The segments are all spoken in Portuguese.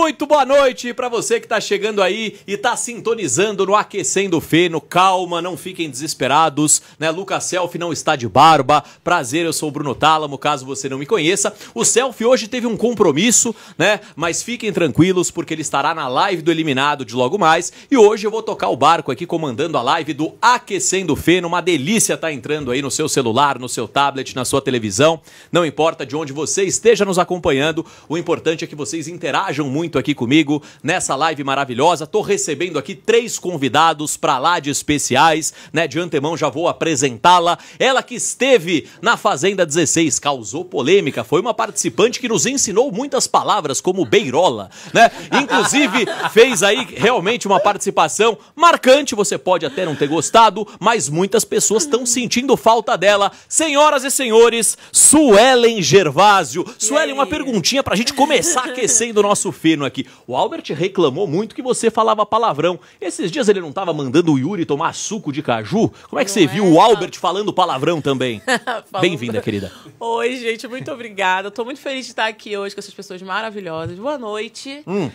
Muito boa noite para você que está chegando aí e está sintonizando no Aquecendo feno Calma, não fiquem desesperados, né? Lucas Selfie não está de barba. Prazer, eu sou o Bruno Tálamo, caso você não me conheça. O Selfie hoje teve um compromisso, né? Mas fiquem tranquilos porque ele estará na live do Eliminado de logo mais. E hoje eu vou tocar o barco aqui comandando a live do Aquecendo feno uma delícia tá entrando aí no seu celular, no seu tablet, na sua televisão. Não importa de onde você esteja nos acompanhando, o importante é que vocês interajam muito muito aqui comigo nessa live maravilhosa. Tô recebendo aqui três convidados para lá de especiais, né? De antemão já vou apresentá-la. Ela que esteve na Fazenda 16, causou polêmica, foi uma participante que nos ensinou muitas palavras como beirola, né? Inclusive fez aí realmente uma participação marcante, você pode até não ter gostado, mas muitas pessoas estão sentindo falta dela. Senhoras e senhores, Suelen Gervásio. Suelen, uma perguntinha pra gente começar aquecendo o nosso firme aqui. O Albert reclamou muito que você falava palavrão. Esses dias ele não estava mandando o Yuri tomar suco de caju? Como é que não você é, viu o Albert falando palavrão também? Bem-vinda, querida. Oi, gente, muito obrigada. Estou muito feliz de estar aqui hoje com essas pessoas maravilhosas. Boa noite. Hum.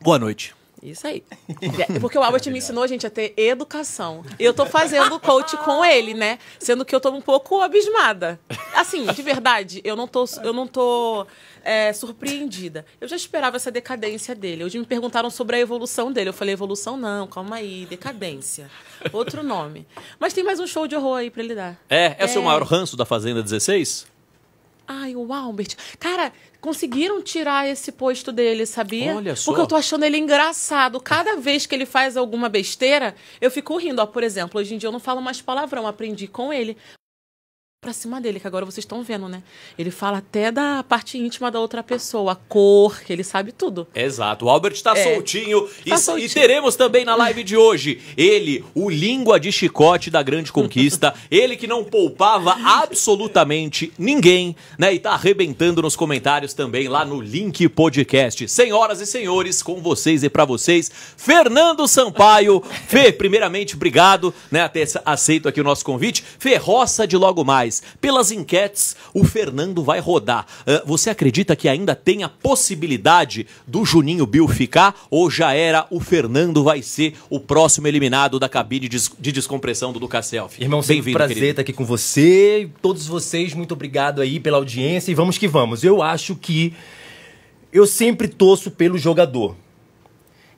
Boa noite. Isso aí. Porque o Albert me ensinou, gente, a ter educação. E eu tô fazendo coach com ele, né? Sendo que eu tô um pouco abismada. Assim, de verdade, eu não tô, eu não tô é, surpreendida. Eu já esperava essa decadência dele. Hoje me perguntaram sobre a evolução dele. Eu falei, evolução não, calma aí, decadência. Outro nome. Mas tem mais um show de horror aí pra ele dar. É, é, é. o seu é. maior ranço da Fazenda 16? Ai, o Albert. Cara, conseguiram tirar esse posto dele, sabia? Olha só. Porque eu tô achando ele engraçado. Cada vez que ele faz alguma besteira, eu fico rindo. Ó, por exemplo, hoje em dia eu não falo mais palavrão, aprendi com ele pra cima dele, que agora vocês estão vendo, né? Ele fala até da parte íntima da outra pessoa, a cor, que ele sabe tudo. Exato. O Albert está é. soltinho, tá e, soltinho. E teremos também na live de hoje ele, o língua de chicote da grande conquista, ele que não poupava absolutamente ninguém, né? E tá arrebentando nos comentários também lá no Link Podcast. Senhoras e senhores, com vocês e para vocês, Fernando Sampaio. Fê, primeiramente, obrigado, né, a ter aceito aqui o nosso convite. Ferroça de logo mais. Pelas enquetes, o Fernando vai rodar. Uh, você acredita que ainda tem a possibilidade do Juninho Bill ficar? Ou já era o Fernando vai ser o próximo eliminado da cabine de, descompressão do Lucas Self? Irmão, sempre um prazer querido. estar aqui com você. Todos vocês, muito obrigado aí pela audiência e vamos que vamos. Eu acho que eu sempre torço pelo jogador.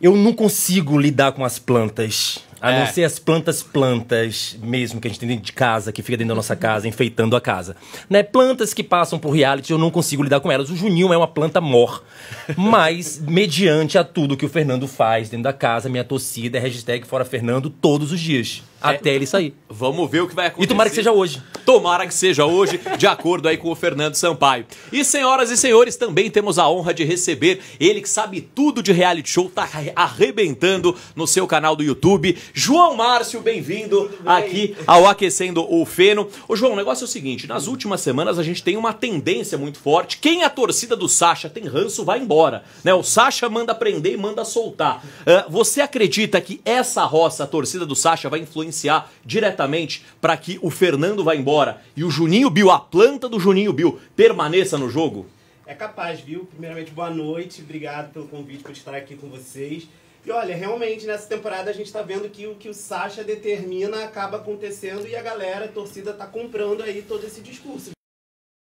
Eu não consigo lidar com as plantas. A não é. ser as plantas plantas mesmo que a gente tem dentro de casa, que fica dentro da nossa casa, enfeitando a casa. Né? Plantas que passam por reality, eu não consigo lidar com elas. O Juninho é uma planta mor. Mas, mediante a tudo que o Fernando faz dentro da casa, minha torcida é hashtag Fora Fernando todos os dias. É. até ele sair. Vamos ver o que vai acontecer. E tomara que seja hoje. Tomara que seja hoje, de acordo aí com o Fernando Sampaio. E senhoras e senhores, também temos a honra de receber ele que sabe tudo de reality show, tá arrebentando no seu canal do YouTube. João Márcio, bem-vindo aqui ao Aquecendo o Feno. Ô João, o negócio é o seguinte, nas últimas semanas a gente tem uma tendência muito forte. Quem é a torcida do Sacha tem ranço vai embora, né? O Sacha manda prender e manda soltar. Uh, você acredita que essa roça, a torcida do Sacha vai influenciar influenciar diretamente para que o Fernando vá embora e o Juninho Bill, a planta do Juninho Bill, permaneça no jogo? É capaz, viu? Primeiramente, boa noite, obrigado pelo convite por estar aqui com vocês. E olha, realmente nessa temporada a gente está vendo que o que o Sacha determina acaba acontecendo e a galera, a torcida, está comprando aí todo esse discurso.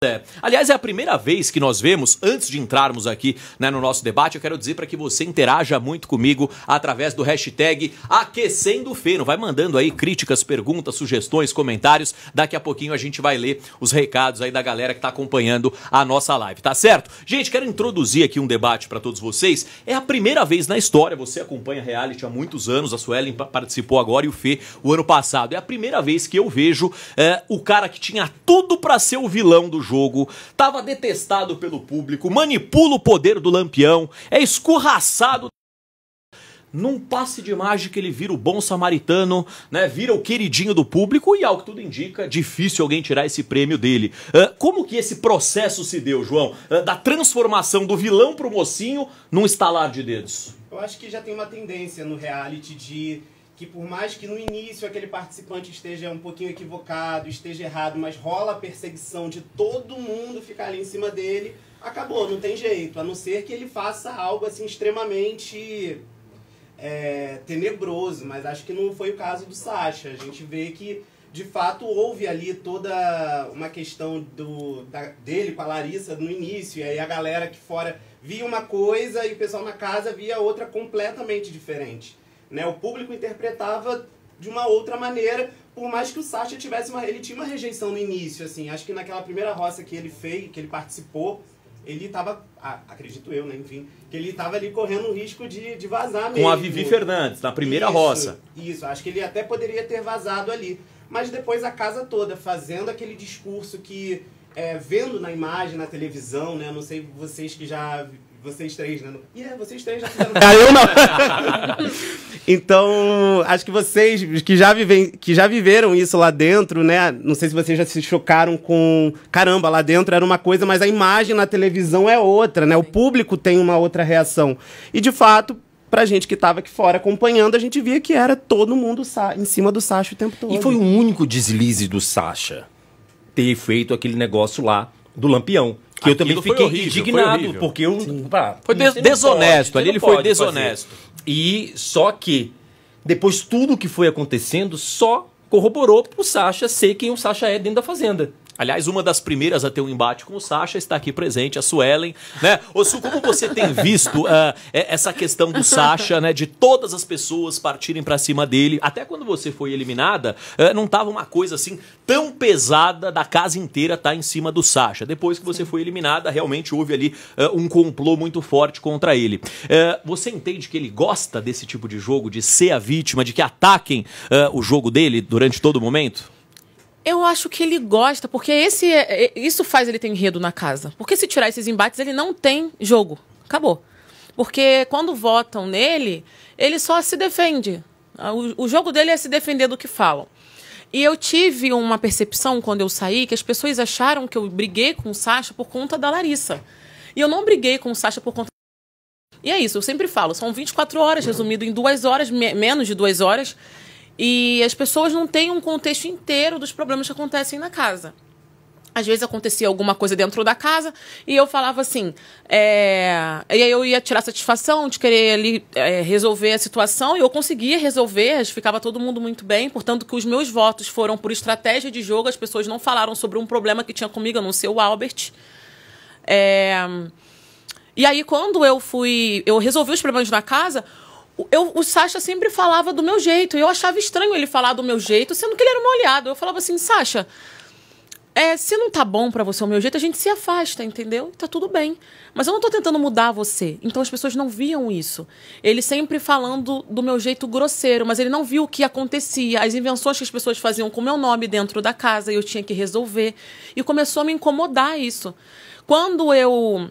É. Aliás, é a primeira vez que nós vemos, antes de entrarmos aqui né, no nosso debate, eu quero dizer para que você interaja muito comigo através do hashtag Aquecendo Feno. Vai mandando aí críticas, perguntas, sugestões, comentários. Daqui a pouquinho a gente vai ler os recados aí da galera que está acompanhando a nossa live, tá certo? Gente, quero introduzir aqui um debate para todos vocês. É a primeira vez na história, você acompanha reality há muitos anos, a Suelen participou agora e o Fê o ano passado. É a primeira vez que eu vejo é, o cara que tinha tudo para ser o vilão do jogo, estava detestado pelo público, manipula o poder do Lampião, é escorraçado num passe de mágica ele vira o bom samaritano, né? Vira o queridinho do público e ao que tudo indica, é difícil alguém tirar esse prêmio dele. Uh, como que esse processo se deu, João? Uh, da transformação do vilão pro mocinho num estalar de dedos? Eu acho que já tem uma tendência no reality de que por mais que no início aquele participante esteja um pouquinho equivocado, esteja errado, mas rola a perseguição de todo mundo ficar ali em cima dele, acabou, não tem jeito, a não ser que ele faça algo assim extremamente é, tenebroso, mas acho que não foi o caso do Sasha. A gente vê que de fato houve ali toda uma questão do da, dele com a Larissa no início, e aí a galera que fora via uma coisa e o pessoal na casa via outra completamente diferente. Né? O público interpretava de uma outra maneira, por mais que o Sacha tivesse uma, ele tinha uma rejeição no início, assim, acho que naquela primeira roça que ele fez, que ele participou, ele estava, ah, acredito eu, né, enfim, que ele estava ali correndo o risco de, de vazar mesmo. Com a Vivi Fernandes, na primeira isso, roça. Isso, acho que ele até poderia ter vazado ali. Mas depois a casa toda fazendo aquele discurso que, é, vendo na imagem, na televisão, né, não sei vocês que já vocês três, né? E yeah, vocês três já fizeram. eu não! então, acho que vocês que já, vivem, que já viveram isso lá dentro, né? Não sei se vocês já se chocaram com. Caramba, lá dentro era uma coisa, mas a imagem na televisão é outra, né? O público tem uma outra reação. E, de fato, pra gente que estava aqui fora acompanhando, a gente via que era todo mundo em cima do Sasha o tempo todo. E foi o único deslize do Sasha ter feito aquele negócio lá do Lampião. Que eu também fiquei horrível, indignado, porque eu. Pá, foi des desonesto. Pode, ali ele foi desonesto. Fazer. E só que, depois tudo que foi acontecendo, só corroborou pro Sasha ser quem o Sasha é dentro da fazenda. Aliás, uma das primeiras a ter um embate com o Sasha está aqui presente, a Suelen, né? Ô, Su, como você tem visto uh, essa questão do Sasha, né? De todas as pessoas partirem para cima dele. Até quando você foi eliminada, uh, não tava uma coisa assim tão pesada da casa inteira tá em cima do Sasha. Depois que você foi eliminada, realmente houve ali uh, um complô muito forte contra ele. você entende que ele gosta desse tipo de jogo, de ser a vítima, de que ataquem o jogo dele durante todo o momento? Eu acho que ele gosta, porque esse é, é, isso faz ele ter enredo na casa. Porque se tirar esses embates, ele não tem jogo. Acabou. Porque quando votam nele, ele só se defende. Ah, o, o jogo dele é se defender do que falam. E eu tive uma percepção quando eu saí que as pessoas acharam que eu briguei com o Sasha por conta da Larissa. E eu não briguei com o Sasha por conta. E é isso, eu sempre falo, são 24 horas, resumido em duas horas, me menos de duas horas. E as pessoas não têm um contexto inteiro dos problemas que acontecem na casa. Às vezes acontecia alguma coisa dentro da casa e eu falava assim. É... E aí eu ia tirar satisfação de querer ali é, resolver a situação e eu conseguia resolver, ficava todo mundo muito bem. Portanto, que os meus votos foram por estratégia de jogo, as pessoas não falaram sobre um problema que tinha comigo, a não ser o Albert. É... E aí, quando eu fui. Eu resolvi os problemas na casa, eu, o Sasha sempre falava do meu jeito. E eu achava estranho ele falar do meu jeito, sendo que ele era uma olhada. Eu falava assim, Sasha, é, se não tá bom para você o meu jeito, a gente se afasta, entendeu? Tá tudo bem. Mas eu não tô tentando mudar você. Então as pessoas não viam isso. Ele sempre falando do meu jeito grosseiro, mas ele não viu o que acontecia, as invenções que as pessoas faziam com meu nome dentro da casa e eu tinha que resolver. E começou a me incomodar isso. Quando eu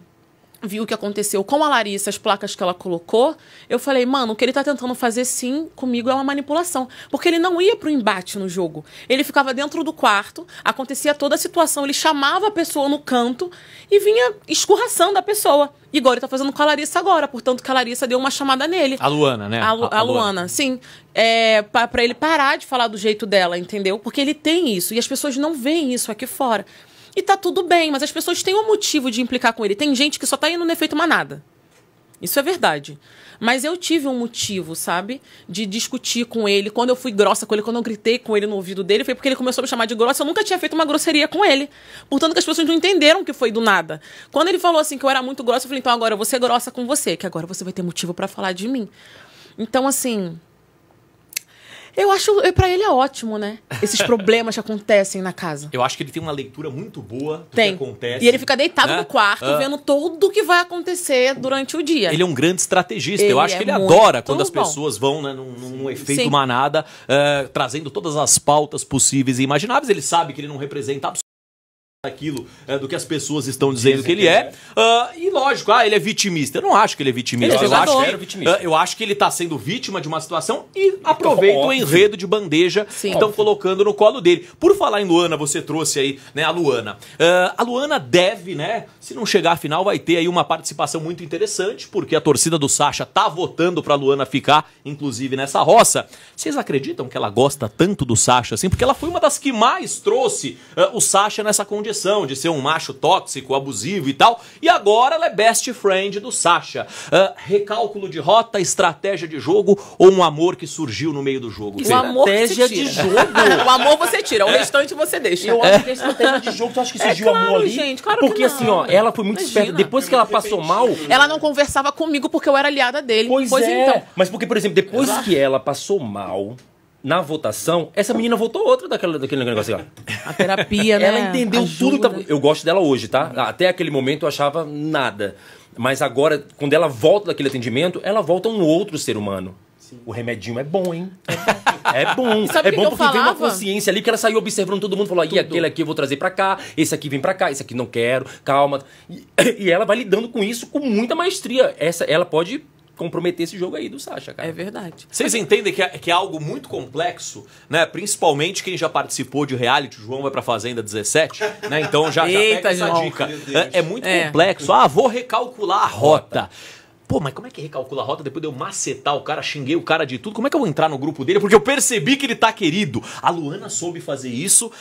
vi o que aconteceu com a Larissa, as placas que ela colocou, eu falei, mano, o que ele tá tentando fazer sim comigo é uma manipulação. Porque ele não ia pro embate no jogo. Ele ficava dentro do quarto, acontecia toda a situação, ele chamava a pessoa no canto e vinha escurraçando a pessoa. Igual ele tá fazendo com a Larissa agora, portanto que a Larissa deu uma chamada nele. A Luana, né? A, Lu, a, a Luana. Luana, sim. É, para ele parar de falar do jeito dela, entendeu? Porque ele tem isso e as pessoas não veem isso aqui fora. E tá tudo bem, mas as pessoas têm um motivo de implicar com ele. Tem gente que só tá indo no efeito manada. Isso é verdade. Mas eu tive um motivo, sabe? De discutir com ele. Quando eu fui grossa com ele, quando eu gritei com ele no ouvido dele, foi porque ele começou a me chamar de grossa. Eu nunca tinha feito uma grosseria com ele. Portanto, que as pessoas não entenderam que foi do nada. Quando ele falou assim que eu era muito grossa, eu falei, então agora eu vou ser grossa com você, que agora você vai ter motivo para falar de mim. Então, assim, eu acho, para ele é ótimo, né? Esses problemas que acontecem na casa. Eu acho que ele tem uma leitura muito boa do tem. que acontece. E ele fica deitado né? no quarto, ah. vendo tudo o que vai acontecer durante o dia. Ele é um grande estrategista. Ele eu acho é que ele adora quando as pessoas bom. vão né, num, num efeito Sim. manada, uh, trazendo todas as pautas possíveis e imagináveis. Ele sabe que ele não representa aquilo é, do que as pessoas estão dizendo que ele é. Uh, e lógico, ah, ele é vitimista. Eu não acho que ele é vitimista. Ele é eu, acho, que, Uh, eu acho que ele está sendo vítima de uma situação e é aproveita o enredo de bandeja que estão colocando no colo dele. Por falar em Luana, você trouxe aí né, a Luana. Uh, a Luana deve, né? Se não chegar à final, vai ter aí uma participação muito interessante, porque a torcida do Sacha tá votando pra Luana ficar, inclusive, nessa roça. Vocês acreditam que ela gosta tanto do Sacha assim? Porque ela foi uma das que mais trouxe o Sacha nessa condição versão de ser um macho tóxico, abusivo e tal. E agora ela é best friend do Sasha. Uh, recálculo de rota, estratégia de jogo ou um amor que surgiu no meio do jogo? O amor estratégia de jogo. o amor você tira, o é. restante você deixa. Eu acho é. que é estratégia de jogo, tu acha que é surgiu é, claro, amor ali? Gente, claro Porque assim, ó, ela foi muito Imagina. esperta. Depois que ela passou mal. Ela não conversava comigo porque eu era aliada dele. Pois, pois é. então. Mas porque, por exemplo, depois que ela passou mal, na votação, essa menina votou outra daquela, daquele negócio lá. A terapia, né? Ela entendeu Ajuda. tudo. Que tá... Eu gosto dela hoje, tá? Até aquele momento eu achava nada. Mas agora, quando ela volta daquele atendimento, ela volta um outro ser humano. Sim. O remedinho é bom, hein? É bom. é bom porque falava? veio uma consciência ali que ela saiu observando todo mundo, falou: e aquele aqui eu vou trazer para cá, esse aqui vem para cá, esse aqui não quero, calma. E, e, ela vai lidando com isso com muita maestria. Essa, ela pode comprometer esse jogo aí do Sacha, cara. É verdade. Vocês entendem que é, que é algo muito complexo, né? Principalmente quem já participou de reality, o João vai pra Fazenda 17, né? Então já, já Eita, pega essa João. dica. É, é, muito é. complexo. Ah, vou recalcular a rota. rota. Pô, mas como é que recalcula a rota depois de eu macetar o cara, xinguei o cara de tudo? Como é que eu vou entrar no grupo dele? Porque eu percebi que ele tá querido. A Luana soube fazer isso, uh,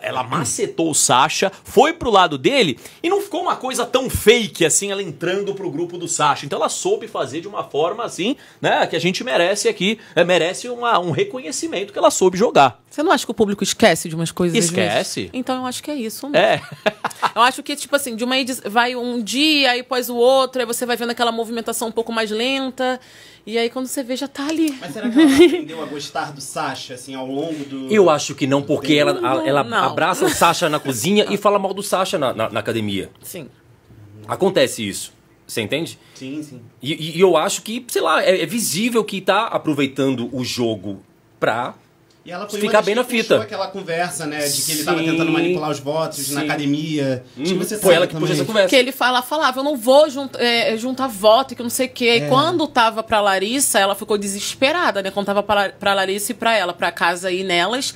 ela macetou o Sasha, foi pro lado dele e não ficou uma coisa tão fake assim, ela entrando pro grupo do Sasha. Então ela soube fazer de uma forma assim, né, que a gente merece aqui, é, merece uma, um reconhecimento que ela soube jogar. Você não acha que o público esquece de umas coisas? Esquece. Então eu acho que é isso. Mesmo. É. eu acho que, tipo assim, de uma edição, vai um dia e depois o outro, aí você vai vendo aquela movimentação atuação um pouco mais lenta. E aí quando você vê, já tá ali. Mas será que ela aprendeu a gostar do Sasha, assim, ao longo do. Eu acho que não, porque ela, a, ela não. abraça o Sasha na cozinha e fala mal do Sasha na, na, na academia. Sim. Acontece isso. Você entende? Sim, sim. E, e eu acho que, sei lá, é, é visível que tá aproveitando o jogo pra e ela foi Ficar bem na fita. aquela conversa, né? De que ele estava tentando manipular os votos Sim. na academia. Hum, você foi ela que também. puxou essa conversa. Que ele fala, falava, eu não vou é, juntar voto, que não sei o quê. É. E quando tava pra Larissa, ela ficou desesperada, né? Quando tava pra, pra Larissa e pra ela, pra casa e nelas.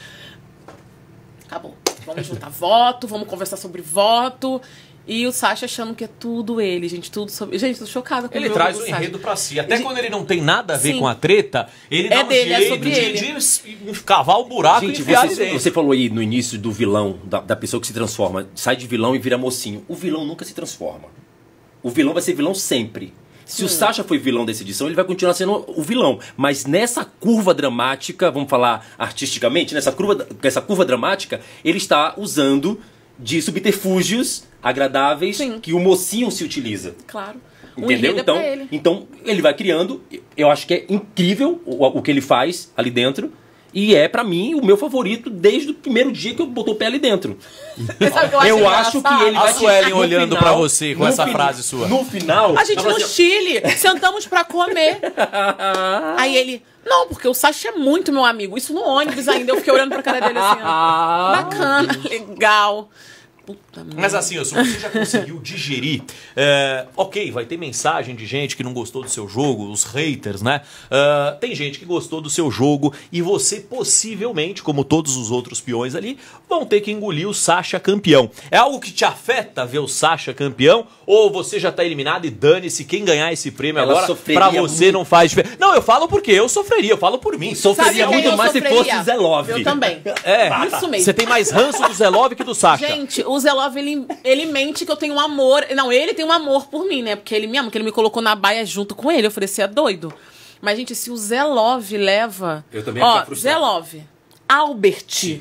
Acabou. Vamos juntar voto, vamos conversar sobre voto. E o Sasha achando que é tudo ele, gente, tudo sobre. Gente, tô chocada com ele. Ele traz o um enredo para si. Até gente... quando ele não tem nada a ver Sim. com a treta, ele é dá um é jeito é de, ele. de, de cavar o buraco gente, e você, você falou aí no início do vilão, da, da pessoa que se transforma, sai de vilão e vira mocinho. O vilão nunca se transforma. O vilão vai ser vilão sempre. Se Sim. o Sasha foi vilão dessa edição, ele vai continuar sendo o vilão. Mas nessa curva dramática, vamos falar artisticamente, nessa curva, nessa curva dramática, ele está usando de subterfúgios agradáveis Sim. que o mocinho se utiliza. Claro. Entendeu? Um é então, ele. então ele vai criando. Eu acho que é incrível o, o que ele faz ali dentro. E é, para mim, o meu favorito desde o primeiro dia que eu botou o pé ali dentro. eu, acho, eu acho, que ele a vai... A Suelen olhando para você com essa frase sua. No final... A gente no assim, Chile, sentamos para comer. Aí ele... Não, porque o Sachi é muito meu amigo. Isso no ônibus ainda. Eu fiquei olhando pra cara dele assim, ó. Ah, Bacana, legal puta merda. Mas assim, se você já conseguiu digerir, é, ok, vai ter mensagem de gente que não gostou do seu jogo, os haters, né? Uh, tem gente que gostou do seu jogo e você possivelmente, como todos os outros peões ali, vão ter que engolir o Sasha campeão. É algo que te afeta ver o Sasha campeão ou você já tá eliminado e dane-se quem ganhar esse prêmio Ela agora pra você muito. não faz diferença? Não, eu falo porque eu sofreria, eu falo por mim. Sofreria muito mais sofreria? se fosse Zelov. Eu também. É, isso mesmo. Você tem mais ranço do Zelov que do Sasha. Gente, o o Zelov, ele, ele mente que eu tenho um amor. Não, ele tem um amor por mim, né? Porque ele me ama, que ele me colocou na baia junto com ele. Eu falei, você é doido. Mas, gente, se o Zelov leva. Eu também Ó, Zelov, Albert.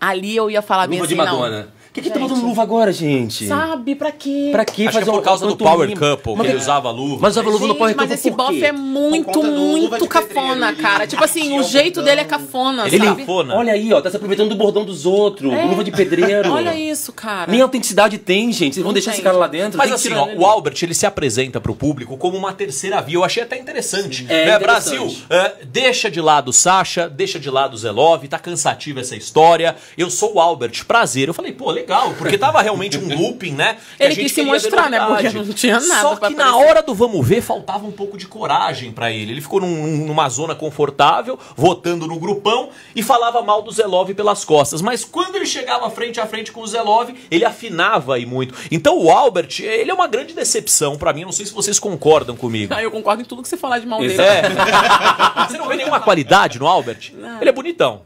ali eu ia falar Luva bem assim, de Madonna. Não que, que tá botando luva agora, gente? Sabe, pra quê? Pra quê? Acho que é por causa do Power Couple, que ele usava luva. Mas usava luva no Power Couple. Mas esse bofe é muito, muito cafona, cara. Né? Tipo assim, o é jeito dele é cafona, ele é sabe? Cafona. Olha aí, ó, tá se aproveitando do bordão dos outros. É. Luva de pedreiro. Olha isso, cara. Nem autenticidade tem, gente. Vocês vão deixar esse cara lá dentro. Mas assim, ó, o Albert, ele se apresenta pro público como uma terceira via. Eu achei até interessante. É, né, Brasil, é, deixa de lado o Sasha, deixa de lado o Zelov, tá cansativa essa história. Eu sou o Albert, prazer. Eu falei, pô, legal, porque tava realmente um looping, né? Ele quis se mostrar, né? Porque não tinha nada. Só que na hora do vamos ver, faltava um pouco de coragem para ele. Ele ficou num, numa zona confortável, votando no grupão e falava mal do Zelov pelas costas. Mas quando ele chegava frente a frente com o Zelov, ele afinava aí muito. Então o Albert, ele é uma grande decepção para mim. não sei se vocês concordam comigo. Ah, eu concordo em tudo que você falar de mal dele. É. você não vê nenhuma qualidade no Albert? Não. Ele é bonitão.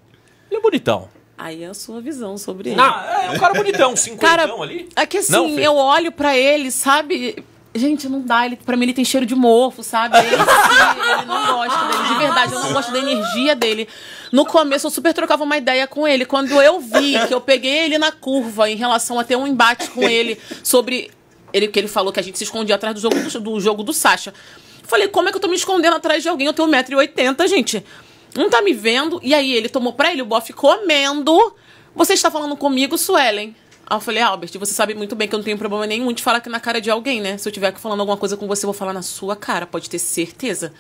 Ele é bonitão. Aí é a sua visão sobre ele. Não, é um cara bonitão, cinquentão ali. É que assim, não, eu olho para ele, sabe? Gente, não dá. Ele, pra mim, ele tem cheiro de mofo, sabe? Ele, assim, ele não gosta dele, de verdade. Eu não gosto da energia dele. No começo, eu super trocava uma ideia com ele. Quando eu vi que eu peguei ele na curva em relação a ter um embate com ele sobre. Ele, que ele falou que a gente se escondia atrás do jogo do, do jogo do Sasha. Falei, como é que eu tô me escondendo atrás de alguém? Eu tenho 1,80m, gente. Não tá me vendo. E aí ele tomou pra ele o bofe comendo. Você está falando comigo, Suelen? Aí eu falei, Albert, você sabe muito bem que eu não tenho problema nenhum de falar aqui na cara de alguém, né? Se eu tiver aqui falando alguma coisa com você, eu vou falar na sua cara, pode ter certeza.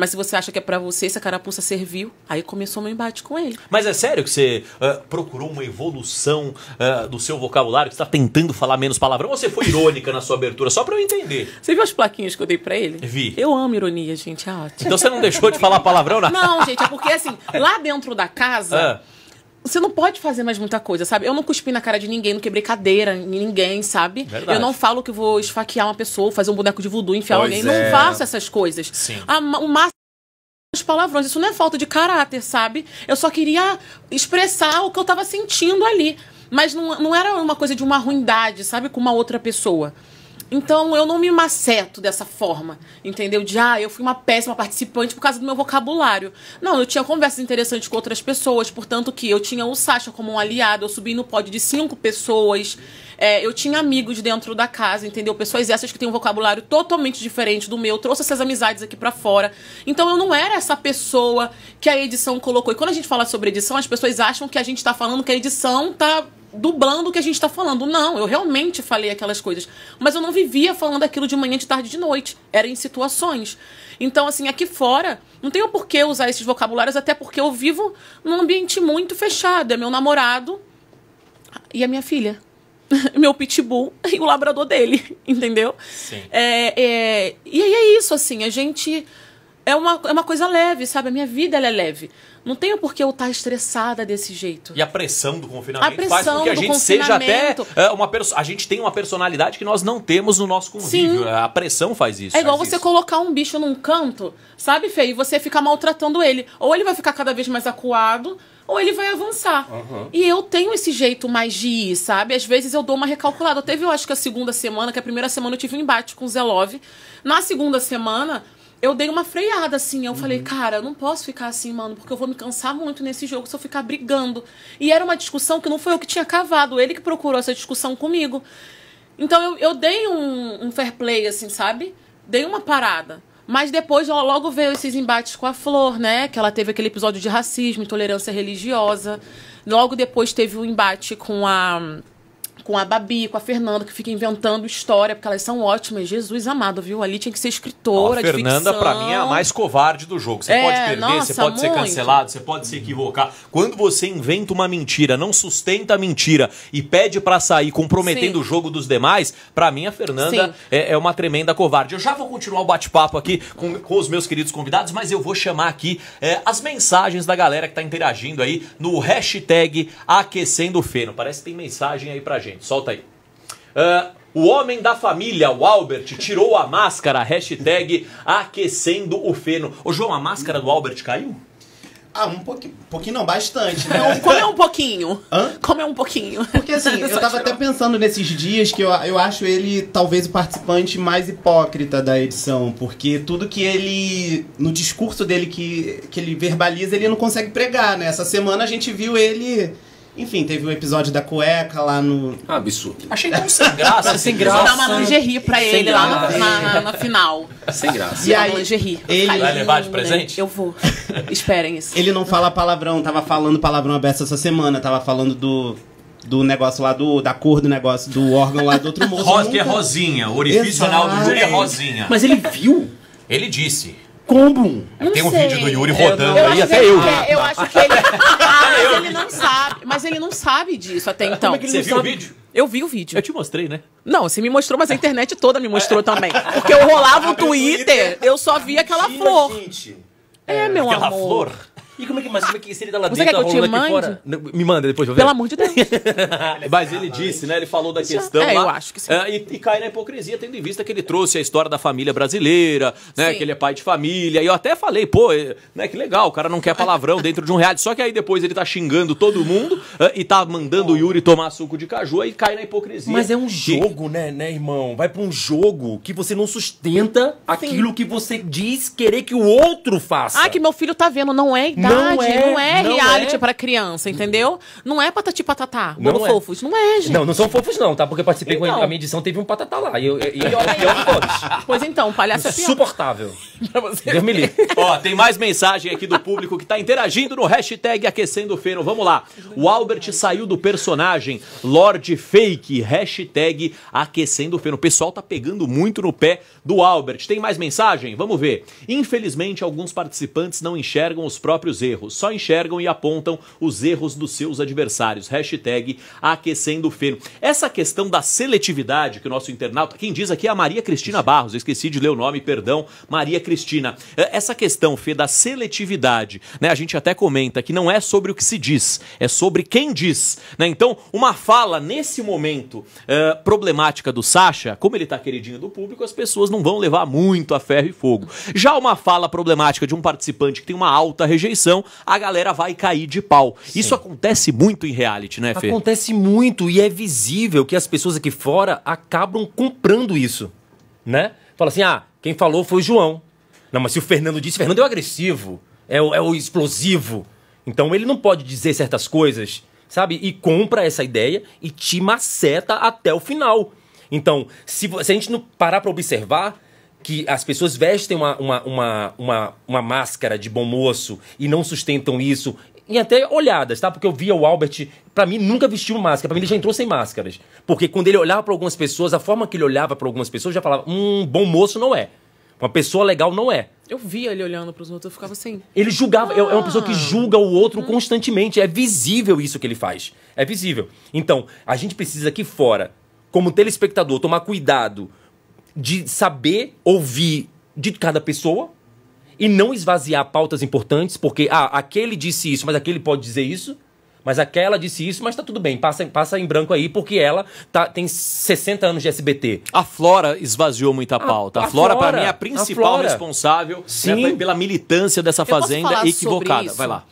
Mas se você acha que é para você, essa carapuça serviu, aí começou meu embate com ele. Mas é sério que você uh, procurou uma evolução uh, do seu vocabulário? Que você tá tentando falar menos palavrão? Ou você foi irônica na sua abertura? Só para eu entender. Você viu as plaquinhas que eu dei pra ele? Vi. Eu amo ironia, gente, é ótimo. Então você não deixou de falar palavrão? Na... Não, gente, é porque assim, lá dentro da casa... Ah você não pode fazer mais muita coisa, sabe? Eu não cuspi na cara de ninguém, não quebrei cadeira em ninguém, sabe? Verdade. Eu não falo que vou esfaquear uma pessoa, fazer um boneco de voodoo, enfiar pois alguém. É. Não faço essas coisas. Sim. A, o máximo é os palavrões, isso não é falta de caráter, sabe? Eu só queria expressar o que eu tava sentindo ali. Mas não, não era uma coisa de uma ruindade, sabe? Com uma outra pessoa. Então eu não me maceto dessa forma, entendeu? De ah, eu fui uma péssima participante por causa do meu vocabulário. Não, eu tinha conversas interessantes com outras pessoas, portanto que eu tinha o Sasha como um aliado, eu subi no pódio de cinco pessoas, é, eu tinha amigos dentro da casa, entendeu? Pessoas essas que têm um vocabulário totalmente diferente do meu, trouxe essas amizades aqui para fora. Então eu não era essa pessoa que a edição colocou. E quando a gente fala sobre edição, as pessoas acham que a gente tá falando que a edição tá dublando o que a gente está falando. Não, eu realmente falei aquelas coisas. Mas eu não vivia falando aquilo de manhã, de tarde de noite. Era em situações. Então, assim, aqui fora, não tenho por que usar esses vocabulários, até porque eu vivo num ambiente muito fechado. É meu namorado e a minha filha. meu pitbull e o labrador dele, entendeu? Sim. É, é, e aí é isso, assim, a gente é uma, é uma coisa leve, sabe? A minha vida é leve. Não tenho por que eu estar tá estressada desse jeito. E a pressão do confinamento a pressão faz com que a gente seja até é, uma A gente tem uma personalidade que nós não temos no nosso convívio. Sim. A pressão faz isso. É igual você isso. colocar um bicho num canto, sabe, Fê? E você ficar maltratando ele. Ou ele vai ficar cada vez mais acuado, ou ele vai avançar. Uhum. E eu tenho esse jeito mais de ir, sabe? Às vezes eu dou uma recalculada. teve, eu acho que a segunda semana, que a primeira semana eu tive um embate com o Zelove. Na segunda semana eu dei uma freada, assim. Eu uhum. falei, cara, eu não posso ficar assim, mano, porque eu vou me cansar muito nesse jogo se eu ficar brigando. E era uma discussão que não foi eu que tinha cavado, ele que procurou essa discussão comigo. Então eu, eu dei um, um fair play, assim, sabe? Dei uma parada. Mas depois, ó, logo veio esses embates com a Flor, né? Que ela teve aquele episódio de racismo, intolerância religiosa. Logo depois teve o um embate com a com a Babi, com a Fernanda, que fica inventando história, porque elas são ótimas. Jesus amado, viu? Ali tinha que ser escritora, a Fernanda, para mim, é a mais covarde do jogo. Você é, pode perder, nossa, você pode muito. ser cancelado, você pode se equivocar. Quando você inventa uma mentira, não sustenta a mentira e pede para sair comprometendo Sim. o jogo dos demais, para mim, a Fernanda é, é, uma tremenda covarde. Eu já vou continuar o bate-papo aqui com, com, os meus queridos convidados, mas eu vou chamar aqui é, as mensagens da galera que tá interagindo aí no hashtag Aquecendo Feno. Parece que tem mensagem aí pra gente gente. Solta aí. Uh, o homem da família, o Albert, tirou a máscara, hashtag aquecendo o feno. Ô João, a máscara do Albert caiu? Ah, um pouquinho. pouquinho não, bastante, né? Não, é um pouquinho. Hã? Comer um pouquinho. Porque assim, eu tava até pensando nesses dias que eu, eu acho ele talvez o participante mais hipócrita da edição. Porque tudo que ele. No discurso dele que, que ele verbaliza, ele não consegue pregar, né? Essa semana a gente viu ele enfim, teve um episódio da cueca lá no. Ah, absurdo. Achei tão sem graça. sem graça. dar uma lingerie pra ele lá na, na, na, final. Sem graça. E, e aí, lingerie. Ele... Vai levar de presente? Eu vou. Esperem isso. Ele não fala palavrão, tava falando palavrão aberto essa semana, tava falando do do negócio lá do da cor do negócio do órgão lá do outro moço. Ros, que é rosinha, o orifício anal do Yuri é rosinha. Mas ele viu? Ele disse. Como? Não Tem sei. um vídeo do Yuri rodando eu aí até eu. eu acho que ele mas ele não sabe, mas ele não sabe disso até então. Como é que então. ele Você viu sabe? o vídeo? Eu vi o vídeo. Eu te mostrei, né? Não, você me mostrou, mas a internet toda me mostrou é. também. Porque eu rolava o Twitter, eu só vi aquela flor. É, meu aquela amor. Flor. E como é que, mas como é que se ele tá lá Você dentro, quer que eu te Fora, me manda depois, eu ver. Pelo amor de Deus. mas ele disse, né? Ele falou da questão é, lá. Eu acho que sim. É, e, e, cai na hipocrisia, tendo em vista que ele trouxe a história da família brasileira, né? Sim. Que ele é pai de família. E eu até falei, pô, é, né? Que legal, o cara não quer palavrão dentro de um reality. Só que aí depois ele tá xingando todo mundo é, e tá mandando o Yuri tomar suco de caju e cai na hipocrisia. Mas é um jogo, que... né, né, irmão? Vai pra um jogo que você não sustenta sim. aquilo que você diz querer que o outro faça. Ah, que meu filho tá vendo, não é idade verdade. Não é, não é não reality é... para criança, entendeu? Não é patati tá patatá, não é. fofos. Não é, gente. Não, não são fofos não, tá? Porque eu participei então. com a, minha edição, teve um patatá lá. E, eu, e, todos. Pois então, palhaço é assim, Insuportável. Deus me livre. Ó, tem mais mensagem aqui do público que tá interagindo no hashtag Aquecendo feno. Vamos lá. O Albert saiu do personagem Lorde Fake, hashtag Aquecendo feno. O pessoal tá pegando muito no pé do Albert. Tem mais mensagem? Vamos ver. Infelizmente, alguns participantes não enxergam os próprios erros, só enxergam e apontam os erros dos seus adversários. Hashtag aquecendo o feno. Essa questão da seletividade que o nosso internauta, quem diz aqui é a Maria Cristina Barros, esqueci de ler o nome, perdão, Maria Cristina. É, essa questão, Fê, da seletividade, né? A gente até comenta que não é sobre o que se diz, é sobre quem diz, né? Então, uma fala nesse momento uh, problemática do Sacha, como ele tá queridinho do público, as pessoas não vão levar muito a ferro e fogo. Já uma fala problemática de um participante que tem uma alta rejeição a galera vai cair de pau. Sim. Isso acontece muito em reality, né, Fê? Acontece muito e é visível que as pessoas aqui fora acabam comprando isso, né? Fala assim, ah, quem falou foi o João. Não, mas se o Fernando disse, Fernando é o agressivo, é o, é o explosivo. Então ele não pode dizer certas coisas, sabe? E compra essa ideia e te maceta até o final. Então, se, se a gente não parar para observar, que as pessoas vestem uma, uma, uma, uma, uma máscara de bom moço e não sustentam isso em até olhadas, tá? Porque eu via o Albert, para mim, nunca vestiu máscara. Para mim, ele já entrou sem máscaras. Porque quando ele olhava para algumas pessoas, a forma que ele olhava para algumas pessoas, já falava: hum, bom moço não é. Uma pessoa legal não é. Eu via ele olhando para os outros, eu ficava assim. Ele julgava, ah, é uma pessoa que ah. julga o outro hum. constantemente. É visível isso que ele faz. É visível. Então, a gente precisa aqui fora, como telespectador, tomar cuidado de saber ouvir de cada pessoa e não esvaziar pautas importantes, porque ah, aquele disse isso, mas aquele pode dizer isso. Mas aquela disse isso, mas tá tudo bem, passa, passa em branco aí, porque ela tá, tem 60 anos de SBT. A Flora esvaziou muita pauta. A, a, a Flora, Flora, pra mim, é a principal a responsável né, pela militância dessa fazenda equivocada. Vai lá.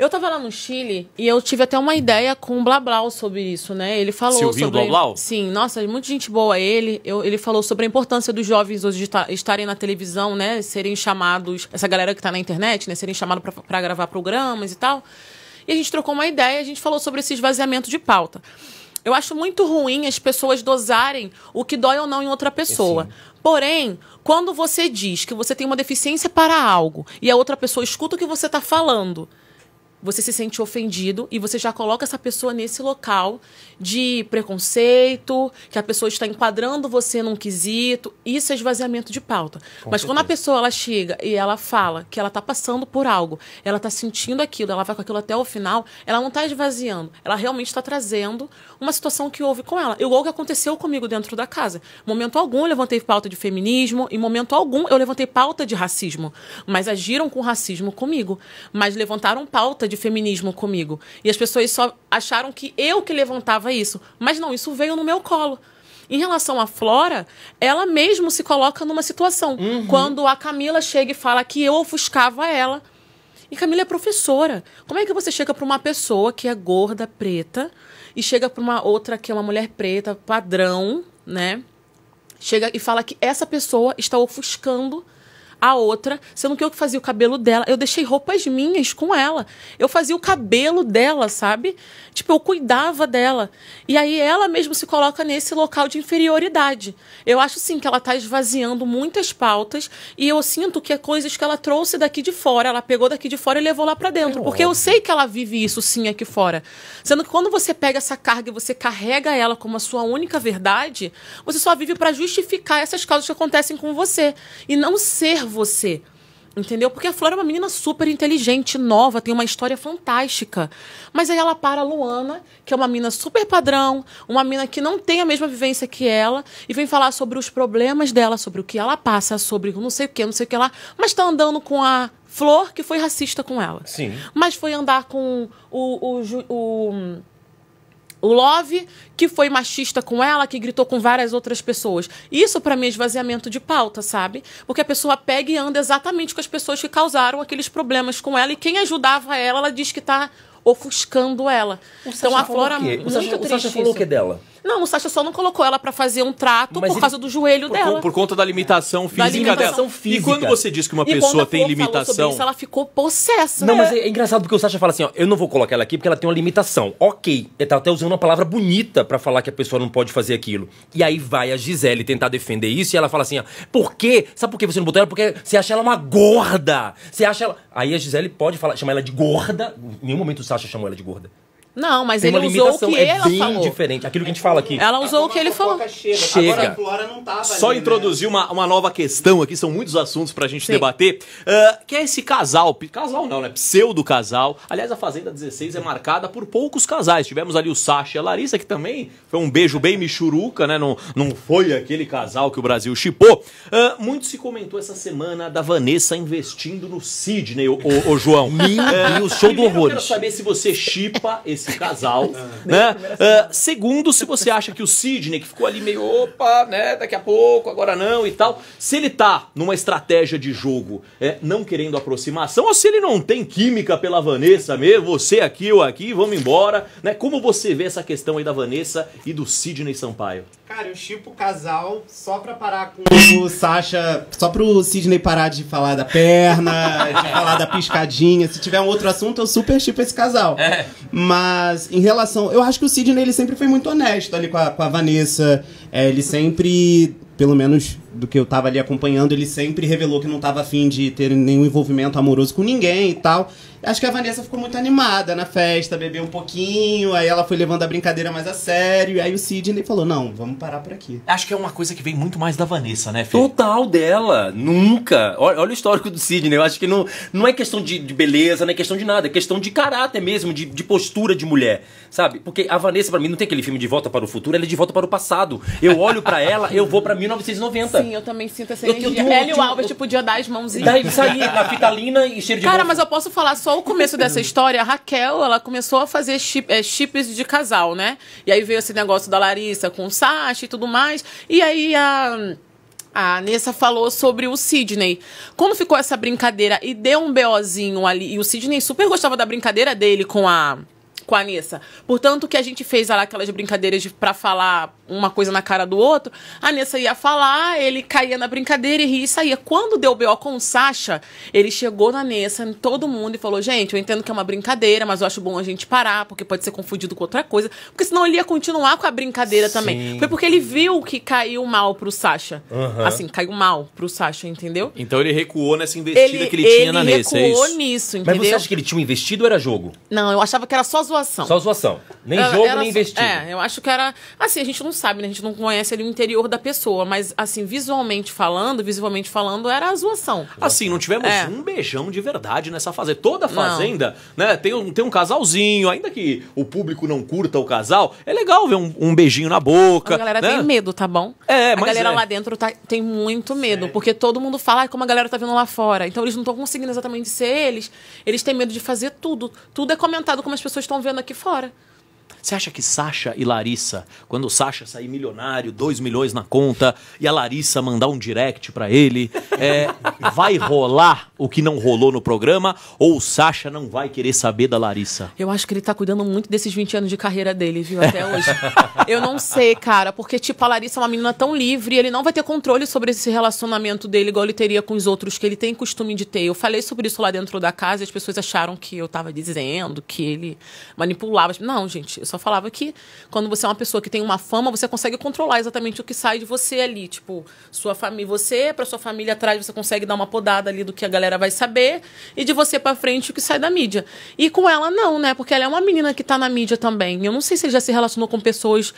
Eu tava lá no Chile e eu tive até uma ideia com o Blablau sobre isso, né? Ele falou Silvinho sobre... Blablau? Sim, nossa, é muita gente boa ele. Eu, ele falou sobre a importância dos jovens hoje estarem na televisão, né? Serem chamados, essa galera que tá na internet, né? Serem chamados para gravar programas e tal. E a gente trocou uma ideia, a gente falou sobre esse esvaziamento de pauta. Eu acho muito ruim as pessoas dosarem o que dói ou não em outra pessoa. Porém, quando você diz que você tem uma deficiência para algo e a outra pessoa escuta o que você está falando você se sente ofendido e você já coloca essa pessoa nesse local de preconceito, que a pessoa está enquadrando você num quesito. Isso é esvaziamento de pauta. Com Mas certeza. quando a pessoa ela chega e ela fala que ela está passando por algo, ela está sentindo aquilo, ela vai com aquilo até o final, ela não está esvaziando, ela realmente está trazendo uma situação que houve com ela. Igual o que aconteceu comigo dentro da casa. Momento algum eu levantei pauta de feminismo, em momento algum eu levantei pauta de racismo. Mas agiram com racismo comigo. Mas levantaram pauta de feminismo comigo. E as pessoas só acharam que eu que levantava isso. Mas não, isso veio no meu colo. Em relação à Flora, ela mesmo se coloca numa situação. Uhum. Quando a Camila chega e fala que eu ofuscava ela. E Camila é professora. Como é que você chega para uma pessoa que é gorda, preta, e chega para uma outra que é uma mulher preta, padrão, né? Chega e fala que essa pessoa está ofuscando a outra, sendo que eu que fazia o cabelo dela. Eu deixei roupas minhas com ela. Eu fazia o cabelo dela, sabe? Tipo, eu cuidava dela. E aí ela mesma se coloca nesse local de inferioridade. Eu acho, sim, que ela tá esvaziando muitas pautas e eu sinto que é coisas que ela trouxe daqui de fora, ela pegou daqui de fora e levou lá para dentro. É porque óbvio. eu sei que ela vive isso, sim, aqui fora. Sendo que quando você pega essa carga e você carrega ela como a sua única verdade, você só vive para justificar essas causas que acontecem com você. E não ser você. Entendeu? Porque a Flora é uma menina super inteligente, nova, tem uma história fantástica. Mas aí ela para a Luana, que é uma menina super padrão, uma menina que não tem a mesma vivência que ela, e vem falar sobre os problemas dela, sobre o que ela passa, sobre não sei o que, não sei o que lá, mas tá andando com a Flor, que foi racista com ela. Sim. Mas foi andar com o, o, o o Love, que foi machista com ela, que gritou com várias outras pessoas. Isso para mim é esvaziamento de pauta, sabe? Porque a pessoa pega e anda exatamente com as pessoas que causaram aqueles problemas com ela e quem ajudava ela, ela diz que tá ofuscando ela. O então Flora muito. O Sasha, o Sasha falou o que dela? Não, o Sasha só não colocou ela para fazer um trato Mas por ele, causa do joelho por, dela. Por conta da limitação física da limitação dela. Física. E quando você diz que uma e pessoa tem limitação. Isso, ela ficou possessa. Não, mas é, é, engraçado porque o Sasha fala assim: ó, eu não vou colocar ela aqui porque ela tem uma limitação. Ok. Ele tá até usando uma palavra bonita para falar que a pessoa não pode fazer aquilo. E aí vai a Gisele tentar defender isso e ela fala assim: ó, por quê? Sabe por que você não botou ela? Porque você acha ela uma gorda. Você acha ela. Aí a Gisele pode falar, chamar ela de gorda. Em nenhum momento o Sasha chamou ela de gorda. Não, mas Tem ele usou o que é ela bem falou. diferente. Aquilo que a gente fala aqui. Ela usou o que ele falou. Chega. chega. Agora, a Flora não tava Só ali, né? introduzir né? uma, uma nova questão aqui, são muitos assuntos pra gente Sim. debater. Uh, que é esse casal, casal não, né? Pseudo casal. Aliás, a Fazenda 16 é marcada por poucos casais. Tivemos ali o Sasha e a Larissa, que também foi um beijo bem michuruca, né? Não, não foi aquele casal que o Brasil chipou. Uh, muito se comentou essa semana da Vanessa investindo no Sidney, o, o, o João. e o ah, show do horror. Eu quero saber se você chipa esse casal. Ah. né? Uh, segundo, se você acha que o Sidney, que ficou ali meio, opa, né, daqui a pouco, agora não e tal, se ele tá numa estratégia de jogo é, não querendo aproximação, ou se ele não tem química pela Vanessa mesmo, você aqui, eu aqui, vamos embora, né? Como você vê essa questão aí da Vanessa e do Sidney Sampaio? Cara, eu chipo o casal só pra parar com o Sasha. Só pro Sidney parar de falar da perna, de é. falar da piscadinha. Se tiver um outro assunto, eu super chipo esse casal. É. Mas em relação. Eu acho que o Sidney ele sempre foi muito honesto ali com a, com a Vanessa. É, ele sempre, pelo menos do que eu tava ali acompanhando, ele sempre revelou que não tava afim de ter nenhum envolvimento amoroso com ninguém e tal. Acho que a Vanessa ficou muito animada na festa, bebeu um pouquinho, aí ela foi levando a brincadeira mais a sério, e aí o Sidney falou: não, vamos parar por aqui. Acho que é uma coisa que vem muito mais da Vanessa, né, Fê? Total dela, nunca. Olha, olha o histórico do Sidney, eu acho que não, não é questão de, de, beleza, não é questão de nada, é questão de caráter mesmo, de, de postura de mulher, sabe? Porque a Vanessa, para mim, não tem aquele filme de volta para o futuro, ela é de volta para o passado. Eu olho para ela, eu vou para 1990. Sim, eu também sinto essa energia. Eu tenho, Hélio eu, Albert eu, podia dar as mãozinhas. Daí tá, sair na fitalina e cheiro de Cara, mas eu posso falar só o começo dessa história. A Raquel, ela começou a fazer chip, é, chips de casal, né? E aí veio esse negócio da Larissa com o Sasha e tudo mais. E aí a... A Nessa falou sobre o Sidney. quando ficou essa brincadeira e deu um BOzinho ali, e o Sidney super gostava da brincadeira dele com a com a Nessa Portanto, que a gente fez lá aquelas brincadeiras para falar uma coisa na cara do outro, a Nessa ia falar, ele caía na brincadeira e ria e saía. Quando deu BO com o Sasha, ele chegou na Nessa, em todo mundo, e falou: Gente, eu entendo que é uma brincadeira, mas eu acho bom a gente parar, porque pode ser confundido com outra coisa. Porque senão ele ia continuar com a brincadeira Sim. também. Foi porque ele viu que caiu mal pro Sasha. Uhum. Assim, caiu mal pro Sasha, entendeu? Então ele recuou nessa investida ele, que ele, ele tinha na Nessa. Ele é recuou é nisso, entendeu? Mas você acha que ele tinha investido ou era jogo? Não, eu achava que era só zoação. Só zoação. Nem jogo, era nem investido. É, eu acho que era. Assim, a gente não sabe, né? A gente não conhece ali o interior da pessoa, mas assim, visualmente falando, visivelmente falando, era a zoação. Assim, assim, não tivemos é. um beijão de verdade nessa fazenda. Toda a fazenda, não. né, tem um, tem um casalzinho, ainda que o público não curta o casal, é legal ver um, um beijinho na boca. A galera né? tem medo, tá bom? É, a galera é. lá dentro tá, tem muito medo, é. porque todo mundo fala como a galera tá vindo lá fora. Então eles não estão conseguindo exatamente ser eles. Eles têm medo de fazer tudo. Tudo é comentado como as pessoas estão vendo aqui fora. Você acha que Sasha e Larissa, quando o Sasha sair milionário, 2 milhões na conta, e a Larissa mandar um direct para ele, é, vai rolar o que não rolou no programa? Ou o Sasha não vai querer saber da Larissa? Eu acho que ele tá cuidando muito desses 20 anos de carreira dele, viu, até hoje. Eu não sei, cara, porque, tipo, a Larissa é uma menina tão livre, ele não vai ter controle sobre esse relacionamento dele, igual ele teria com os outros, que ele tem costume de ter. Eu falei sobre isso lá dentro da casa e as pessoas acharam que eu tava dizendo, que ele manipulava. Não, gente, só falava que quando você é uma pessoa que tem uma fama, você consegue controlar exatamente o que sai de você ali. Tipo, sua família, você, para sua família atrás, você consegue dar uma podada ali do que a galera vai saber. E de você para frente, o que sai da mídia. E com ela, não, né? Porque ela é uma menina que tá na mídia também. Eu não sei se ele já se relacionou com pessoas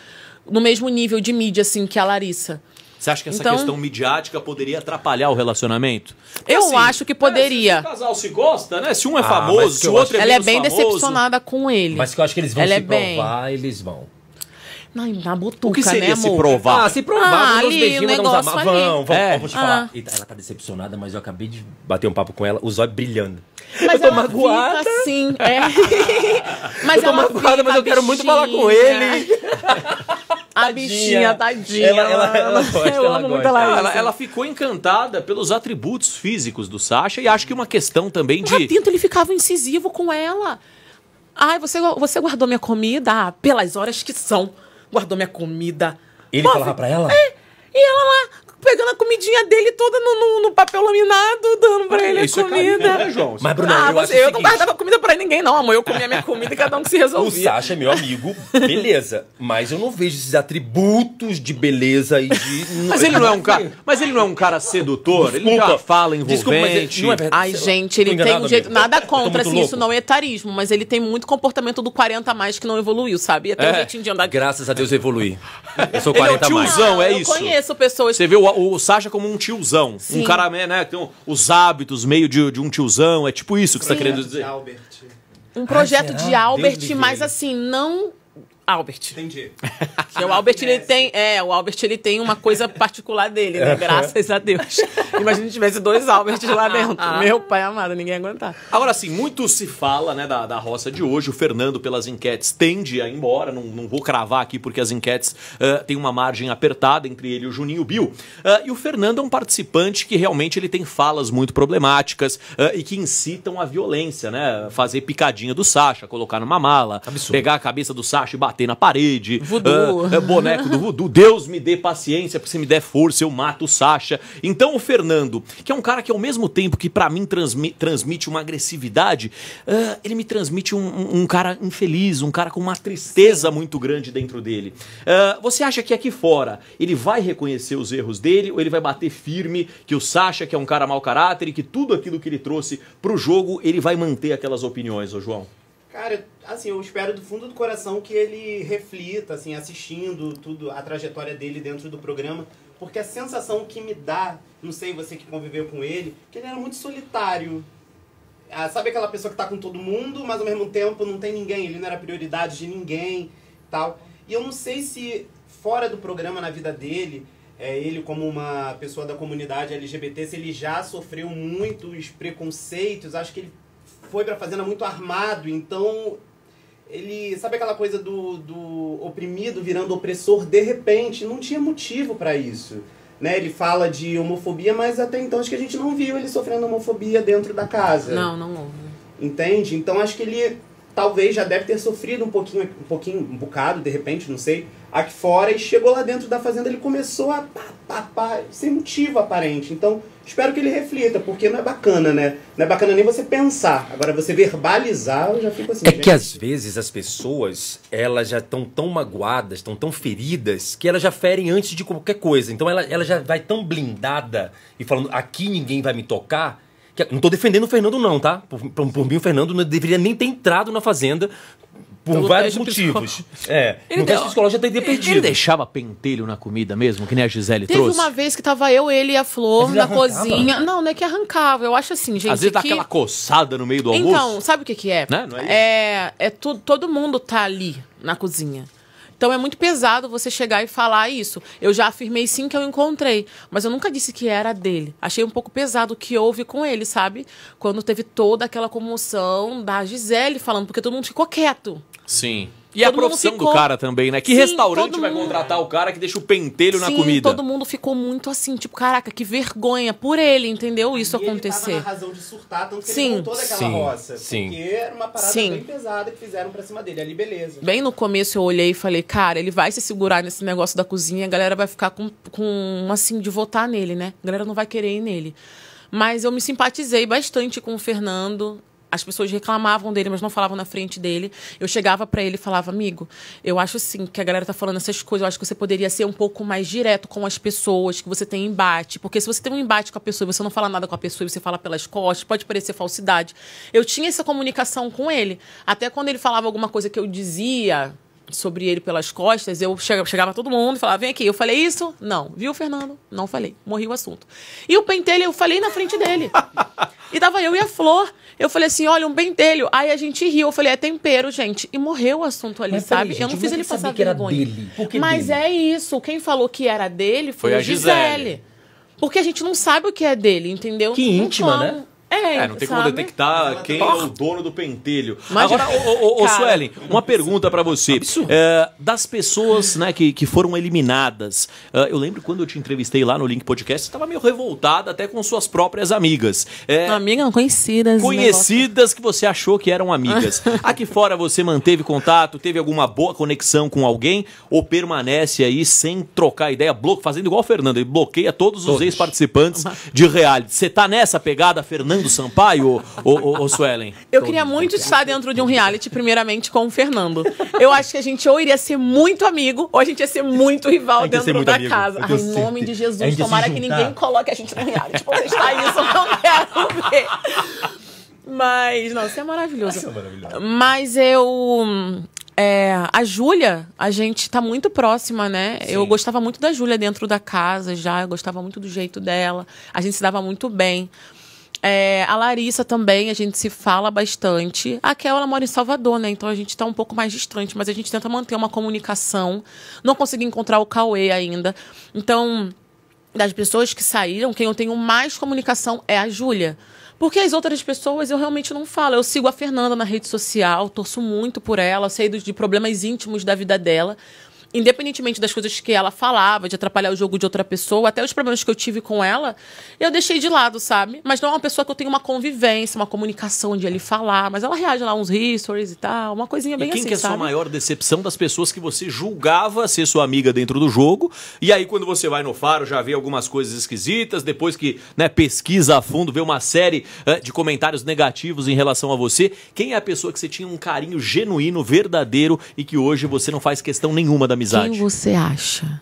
no mesmo nível de mídia, assim, que a Larissa. Você acha que essa então, questão midiática poderia atrapalhar o relacionamento? eu assim, acho que é, poderia. É, se o casal se gosta, né? Se um é ah, famoso, se o outro é famoso, Ela é bem famoso. decepcionada com ele. Mas que eu acho que eles vão ela é se é provar, bem... eles vão. Na, na botuca, o que né, seria né, se amor? provar? Ah, se provar, ah, ali, beijinhos, negócio vamos, ali. vamos, vamos, é. vou te falar. Ah. Ela tá decepcionada, mas eu acabei de bater um papo com ela, os olhos brilhando. Mas eu tô ela magoada. Fica assim, é. mas eu tô magoada, mas eu quero muito falar com ele. A tadinha. bichinha, tadinha. Ela, ela, ela gosta, Ela, ficou encantada pelos atributos físicos do Sasha e acho que uma questão também de. Lá dentro ele ficava incisivo com ela. Ai, você, você guardou minha comida ah, pelas horas que são guardou minha comida. Ele Pô, falava pra ela? É, e ela lá, pegando a comidinha dele toda no, no, no papel laminado, dando pra ah, ele a é comida. É né, João? Mas, é Bruno, ah, eu, você, eu seguinte... não guardava comida pra ninguém, não, amor. Eu comia minha comida e cada um que se resolvia. O Sasha é meu amigo, beleza. Mas eu não vejo esses atributos de beleza e de. mas ele não é um cara. Mas ele não é um cara sedutor, Desculpa. ele já fala envolvente. Desculpa, ele, não é, é Ai, gente, ele tem um jeito. Mesmo. Nada contra, assim, louco. isso não é etarismo, mas ele tem muito comportamento do 40 a mais que não evoluiu, sabe? Até é. um jeitinho de andar. Graças a Deus eu evoluí. Eu sou 40 ele é o tiozão, mais. Ah, é isso. Eu conheço pessoas. Você vê o o Sasha como um tiozão. Sim. Um cara, né, né, tem um, os hábitos meio de, de um tiozão. É tipo isso que Sim. você tá querendo dizer. Albert. Um projeto ah, de Albert, mas assim, não Albert. Entendi. Que o Albert, ele tem, é, o Albert, ele tem uma coisa particular dele, né? Graças a Deus. Imagina se tivesse dois Alberts lá ah, dentro. Ah. Meu pai amado, ninguém ia aguentar. Agora, sim, muito se fala, né, da, da roça de hoje. O Fernando, pelas enquetes, tende a ir embora. Não, não vou cravar aqui, porque as enquetes uh, têm uma margem apertada entre ele e o Juninho Bill. Uh, e o Fernando é um participante que realmente ele tem falas muito problemáticas uh, e que incitam a violência, né? Fazer picadinha do Sacha, colocar numa mala, Absurdo. pegar a cabeça do Sacha e bater bater na parede. É, boneco do voodoo. Deus me dê paciência, porque se me der força eu mato o Sasha. Então o Fernando, que é um cara que ao mesmo tempo que para mim transmi transmite uma agressividade, ele me transmite um, um, cara infeliz, um cara com uma tristeza muito grande dentro dele. você acha que aqui fora ele vai reconhecer os erros dele ou ele vai bater firme que o Sasha, que é um cara mau caráter e que tudo aquilo que ele trouxe pro jogo, ele vai manter aquelas opiniões, ô João? Cara, assim, eu espero do fundo do coração que ele reflita, assim, assistindo tudo, a trajetória dele dentro do programa, porque a sensação que me dá, não sei você que conviveu com ele, que ele era muito solitário. Ah, sabe aquela pessoa que tá com todo mundo, mas ao mesmo tempo não tem ninguém, ele não era prioridade de ninguém, tal. E eu não sei se fora do programa, na vida dele, é, ele como uma pessoa da comunidade LGBT, se ele já sofreu muitos preconceitos, acho que ele foi pra fazenda muito armado, então ele sabe aquela coisa do, do oprimido virando opressor de repente não tinha motivo para isso né ele fala de homofobia mas até então acho que a gente não viu ele sofrendo homofobia dentro da casa não não houve entende então acho que ele talvez já deve ter sofrido um pouquinho um pouquinho um bocado de repente não sei aqui fora e chegou lá dentro da fazenda, ele começou a pá, pá, pá, sem motivo aparente. Então, espero que ele reflita, porque não é bacana, né? Não é bacana nem você pensar. Agora, você verbalizar, eu já fico assim. É gente. que às vezes as pessoas, elas já estão tão magoadas, estão tão feridas, que elas já ferem antes de qualquer coisa. Então, ela, ela já vai tão blindada e falando, aqui ninguém vai me tocar. Que, não estou defendendo o Fernando, não, tá? Por, por, por, mim, o Fernando não deveria nem ter entrado na Fazenda, por Pelo vários motivos. É. Ele no deu... teste psicológico já teria perdido. Ele deixava pentelho na comida mesmo, que nem a Gisele Teve trouxe? Teve uma vez que tava eu, ele e a Flor na arrancava. cozinha. Não, não é que arrancava. Eu acho assim, gente. Às vezes dá que... aquela coçada no meio do almoço. Então, sabe o que, que é? Né? Não é, isso? é? É, tu, todo mundo tá ali na cozinha. Então é muito pesado você chegar e falar isso. Eu já afirmei sim que eu encontrei, mas eu nunca disse que era dele. Achei um pouco pesado o que houve com ele, sabe? Quando teve toda aquela comoção da Gisele falando, porque todo mundo ficou quieto. Sim. E todo a profissão ficou... do cara também, né? Que Sim, restaurante vai mundo... contratar o cara que deixa o pentelho Sim, na comida? todo mundo ficou muito assim, tipo, caraca, que vergonha por ele, entendeu? Isso e acontecer. Ele tava na razão de surtar, tanto que Sim. ele toda daquela Sim. roça. Sim. Porque era uma parada Sim. bem pesada que fizeram pra cima dele. Ali, beleza. Bem no começo eu olhei e falei, cara, ele vai se segurar nesse negócio da cozinha, a galera vai ficar com, com assim, de votar nele, né? A galera não vai querer ir nele. Mas eu me simpatizei bastante com o Fernando as pessoas reclamavam dele, mas não falavam na frente dele. Eu chegava para ele e falava, amigo, eu acho assim que a galera tá falando essas coisas, eu acho que você poderia ser um pouco mais direto com as pessoas, que você tem embate. Porque se você tem um embate com a pessoa e você não fala nada com a pessoa e você fala pelas costas, pode parecer falsidade. Eu tinha essa comunicação com ele. Até quando ele falava alguma coisa que eu dizia, sobre ele pelas costas, eu chegava, chegava todo mundo e falava, vem aqui, eu falei isso? Não. Viu, Fernando? Não falei. Morri o assunto. E o pentelho, eu falei na frente dele. e tava eu e a Flor. Eu falei assim: olha, um pentelho. Aí a gente riu. Eu falei: é tempero, gente. E morreu o assunto ali, mas, sabe? Aí, gente, eu não fiz ele passar que vergonha. Era dele? que mas dele? é isso. Quem falou que era dele foi, foi a Gisele. Gisele. Porque a gente não sabe o que é dele, entendeu? Que íntima, então, né? É, é não tem sabe? como detectar quem tá é o dono do pentelho. Agora, ô, ô, Suelen, uma pergunta para você. É, das pessoas né, que, que foram eliminadas, é, eu lembro quando eu te entrevistei lá no Link Podcast, você estava meio revoltada até com suas próprias amigas. É, conhecidas. Né, conhecidas que você achou que eram amigas. Aqui fora você manteve contato, teve alguma boa conexão com alguém ou permanece aí sem trocar ideia, fazendo igual o Fernando, ele bloqueia todos os ex-participantes de reality. Você tá nessa pegada, Fernando? Fernando Sampaio, ou Suelen? Eu queria muito estar dentro de um reality, primeiramente, com o Fernando. Eu acho que a gente ou iria ser muito amigo, ou a gente ia ser muito rival dentro da amigo. casa. em nome de Jesus, tomara que ninguém coloque a gente no reality. Vou isso, eu não quero ver. Mas, não, isso é maravilhoso. Isso é maravilhoso. Mas eu. É, a Júlia, a gente tá muito próxima, né? Sim. Eu gostava muito da Júlia dentro da casa já, eu gostava muito do jeito dela, a gente se dava muito bem. É, a Larissa também, a gente se fala bastante. A Kel, ela mora em Salvador, né? Então a gente está um pouco mais distante, mas a gente tenta manter uma comunicação. Não consegui encontrar o Cauê ainda. Então, das pessoas que saíram, quem eu tenho mais comunicação é a Júlia. Porque as outras pessoas eu realmente não falo. Eu sigo a Fernanda na rede social, torço muito por ela, sei dos, de problemas íntimos da vida dela independentemente das coisas que ela falava, de atrapalhar o jogo de outra pessoa, até os problemas que eu tive com ela, eu deixei de lado, sabe? Mas não é uma pessoa que eu tenho uma convivência, uma comunicação de ele falar, mas ela reage lá uns stories e tal, uma coisinha bem e quem assim, que é a sua maior decepção das pessoas que você julgava ser sua amiga dentro do jogo, e aí quando você vai no faro já vê algumas coisas esquisitas, depois que né, pesquisa a fundo, vê uma série de comentários negativos em relação a você, quem é a pessoa que você tinha um carinho genuíno, verdadeiro, e que hoje você não faz questão nenhuma da amizade? Quem você acha?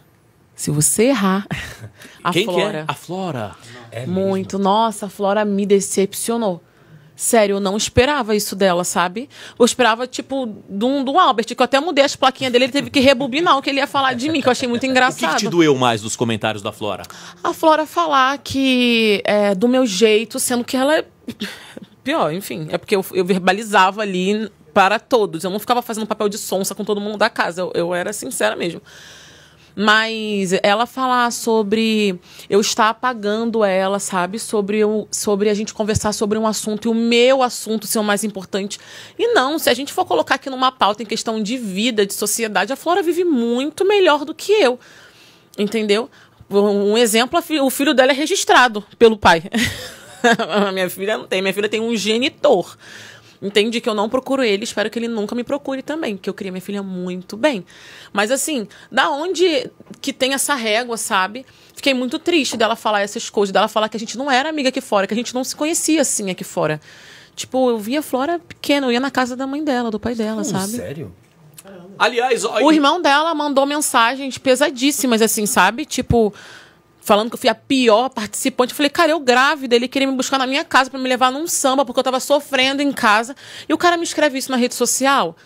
Se você errar, a Quem Flora. Que é? A Flora. É muito. Mesmo. Nossa, a Flora me decepcionou. Sério, eu não esperava isso dela, sabe? Eu esperava, tipo, do, do Albert, que eu até mudei as plaquinhas dele, ele teve que rebobinar o que ele ia falar de mim, que eu achei muito engraçado. O que, que te doeu mais dos comentários da Flora? A Flora falar que é do meu jeito, sendo que ela é. Pior, enfim. É porque eu, eu verbalizava ali para todos. Eu não ficava fazendo papel de sonsa com todo mundo da casa. Eu, eu era sincera mesmo. Mas ela falar sobre eu estar apagando ela, sabe? Sobre, eu, sobre a gente conversar sobre um assunto e o meu assunto ser o mais importante. E não, se a gente for colocar aqui numa pauta em questão de vida, de sociedade, a Flora vive muito melhor do que eu. Entendeu? Um exemplo, o filho dela é registrado pelo pai. minha filha não tem, minha filha tem um genitor. Entende que eu não procuro ele, espero que ele nunca me procure também, porque eu queria minha filha muito bem. Mas assim, da onde que tem essa régua, sabe? Fiquei muito triste dela falar essas coisas, dela falar que a gente não era amiga aqui fora, que a gente não se conhecia assim aqui fora. Tipo, eu via Flora pequena, eu ia na casa da mãe dela, do pai dela, hum, sabe? Sério? Aliás, o irmão dela mandou mensagens pesadíssimas, assim, sabe? Tipo, falando que eu fui a pior participante. Eu falei, cara, eu grávida, ele queria me buscar na minha casa para me levar num samba, porque eu tava sofrendo em casa. E o cara me escreve isso na rede social.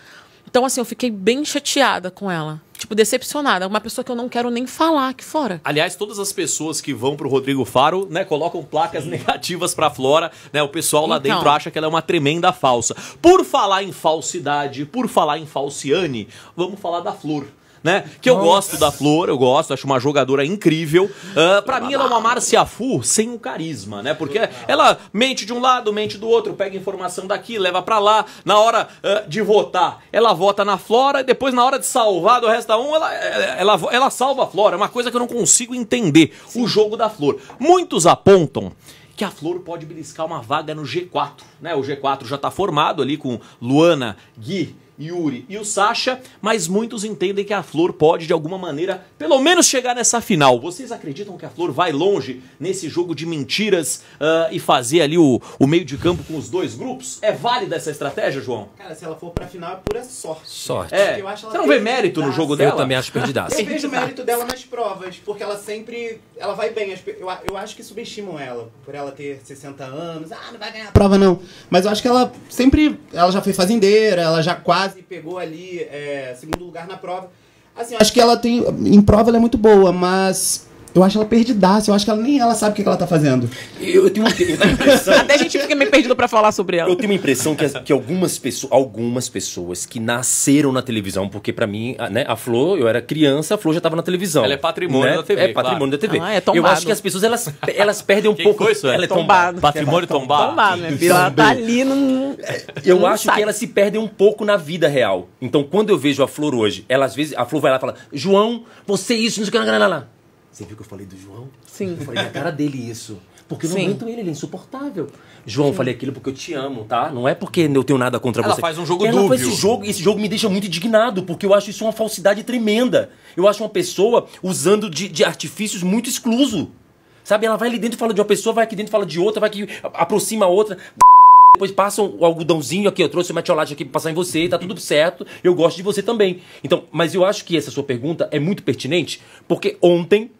Então, assim, eu fiquei bem chateada com ela. Tipo, decepcionada. Uma pessoa que eu não quero nem falar aqui fora. Aliás, todas as pessoas que vão pro Rodrigo Faro, né, colocam placas Sim. negativas pra Flora, né? O pessoal lá então... dentro acha que ela é uma tremenda falsa. Por falar em falsidade, por falar em falciane, vamos falar da Flor né? Que eu Nossa. gosto da Flor, eu gosto, acho uma jogadora incrível. Uh, ah, para mim, ela é uma Márcia Fu sem o carisma, né? Porque ela mente de um lado, mente do outro, pega informação daqui, leva para lá. Na hora uh, de votar, ela vota na Flora, e depois, na hora de salvar do resto da um, ela, eh, ela, ela salva a Flora. É uma coisa que eu não consigo entender. Sim. O jogo da Flor. Muitos apontam que a Flor pode beliscar uma vaga no G4. Né? O G4 já está formado ali com Luana, Gui, Yuri e o Sasha, mas muitos entendem que a Flor pode de alguma maneira, pelo menos chegar nessa final. Vocês acreditam que a Flor vai longe nesse jogo de mentiras uh, e fazer ali o, o meio de campo com os dois grupos? É válida essa estratégia, João? Cara, se ela for pra final é pura sorte. Sorte. É. Você não vê mérito no jogo dela? Eu também acho perdidaço. Eu vejo mérito dela nas provas, porque ela sempre, ela vai bem. Eu, eu acho que subestimam ela, por ela ter 60 anos. Ah, não vai ganhar a prova não. Mas eu acho que ela sempre, ela já foi fazendeira, ela já quase e pegou ali é, segundo lugar na prova. Assim, acho que ela tem. Em prova ela é muito boa, mas eu acho ela perdidaça, eu acho que ela nem ela sabe o que, ela tá fazendo. Eu tenho, eu tenho impressão. Até a gente fica meio perdido para falar sobre ela. Eu tenho uma impressão que, que algumas, pessoas, algumas pessoas que nasceram na televisão, porque para mim, a, né, a Flor, eu era criança, a Flor já tava na televisão. Ela é patrimônio né? da TV. É patrimônio claro. da TV. Ah, é tombado. Eu acho que as pessoas elas, elas perdem um que pouco. Isso, é Ela é tombado. Patrimônio é tombado. Tombado, minha Ela tá ali no. É, eu não acho que elas se perdem um pouco na vida real. Então, quando eu vejo a Flor hoje, ela às vezes, a Flor vai lá e fala: João, você isso, não sei o que, lá, lá, lá. Você viu que eu falei do João? Sim. Eu falei na cara dele isso. Porque eu não aguento ele, ele é insuportável. João, Sim. falei aquilo porque eu te amo, tá? Não é porque eu tenho nada contra Ela você. Ela faz um jogo Ela Esse jogo, esse jogo me deixa muito indignado, porque eu acho isso uma falsidade tremenda. Eu acho uma pessoa usando de, de artifícios muito excluso. Sabe? Ela vai ali dentro e fala de uma pessoa, vai aqui dentro e fala de outra, vai aqui, aproxima a outra. Depois passam o algodãozinho aqui, eu trouxe o metiolate aqui pra passar em você, tá tudo certo, eu gosto de você também. Então, mas eu acho que essa sua pergunta é muito pertinente, porque ontem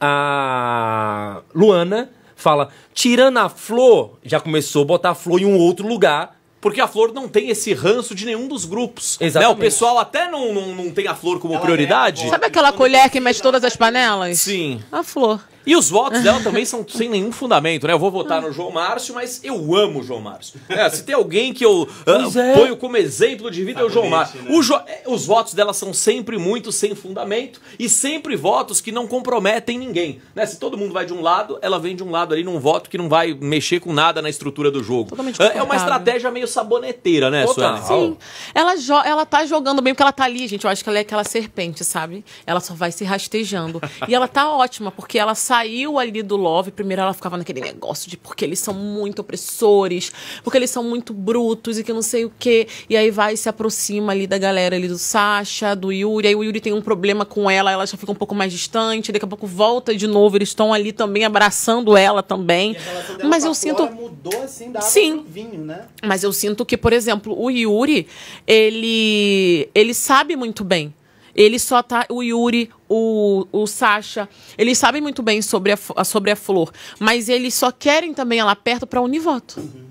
a Luana fala: tirando a flor, já começou a botar a flor em um outro lugar. Porque a flor não tem esse ranço de nenhum dos grupos. Exatamente. Né? O pessoal até não, não, não tem a flor como Ela prioridade. É Sabe aquela colher que mexe todas as panelas? Sim. A flor. E os votos dela também são sem nenhum fundamento, né? Eu vou votar no João Márcio, mas eu amo o João Márcio. É, se tem alguém que eu uh, é. ponho como exemplo de vida, tá é o João Márcio. Né? O jo é, os votos dela são sempre muito sem fundamento e sempre votos que não comprometem ninguém. Né? Se todo mundo vai de um lado, ela vem de um lado ali num voto que não vai mexer com nada na estrutura do jogo. É, é uma estratégia meio saboneteira, né, Total. Sim. Ela, ela tá jogando bem, porque ela tá ali, gente. Eu acho que ela é aquela serpente, sabe? Ela só vai se rastejando. E ela tá ótima, porque ela sabe saiu ali do Love, primeiro ela ficava naquele negócio de porque eles são muito opressores, porque eles são muito brutos e que não sei o quê. E aí vai se aproxima ali da galera ali do Sasha, do Yuri. Aí o Yuri tem um problema com ela, ela já fica um pouco mais distante. Daqui a pouco volta de novo, eles estão ali também abraçando ela também. Mas eu sinto. Mudou assim da Sim. vinho, né? Mas eu sinto que, por exemplo, o Yuri, ele ele sabe muito bem ele só tá. O Yuri, o, o Sasha, eles sabem muito bem sobre a, sobre a flor, mas eles só querem também ela perto para unir voto. Uhum.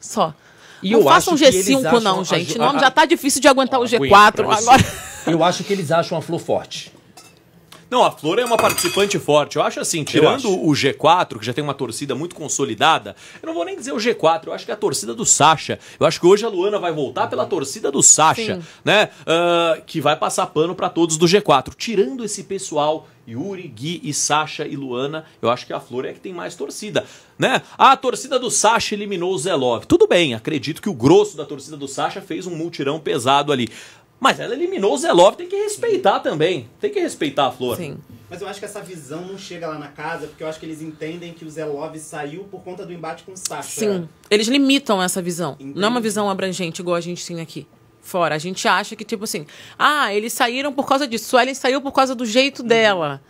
Só. E não façam um G5, não, gente. A, a, a, não, já tá difícil de aguentar o G4. Agora... Eu acho que eles acham a flor forte. Não, a Flor é uma participante forte. Eu acho assim, tirando acho. o G4, que já tem uma torcida muito consolidada, eu não vou nem dizer o G4, eu acho que é a torcida do Sacha. Eu acho que hoje a Luana vai voltar pela torcida do Sacha, Sim. né? Uh, que vai passar pano para todos do G4. Tirando esse pessoal Yuri, Gui e Sasha e Luana, eu acho que a Flor é que tem mais torcida, né? a torcida do Sasha eliminou o Zelov. Tudo bem, acredito que o grosso da torcida do Sasha fez um multirão pesado ali. Mas ela eliminou o Zelov, tem que respeitar Sim. também. Tem que respeitar a Flor. Sim. Mas eu acho que essa visão não chega lá na casa, porque eu acho que eles entendem que o Zelov saiu por conta do embate com o Sasha. Sim. Eles limitam essa visão. Entendi. Não é uma visão abrangente igual a gente tem aqui fora. A gente acha que, tipo assim, ah, eles saíram por causa disso, Ellen saiu por causa do jeito dela.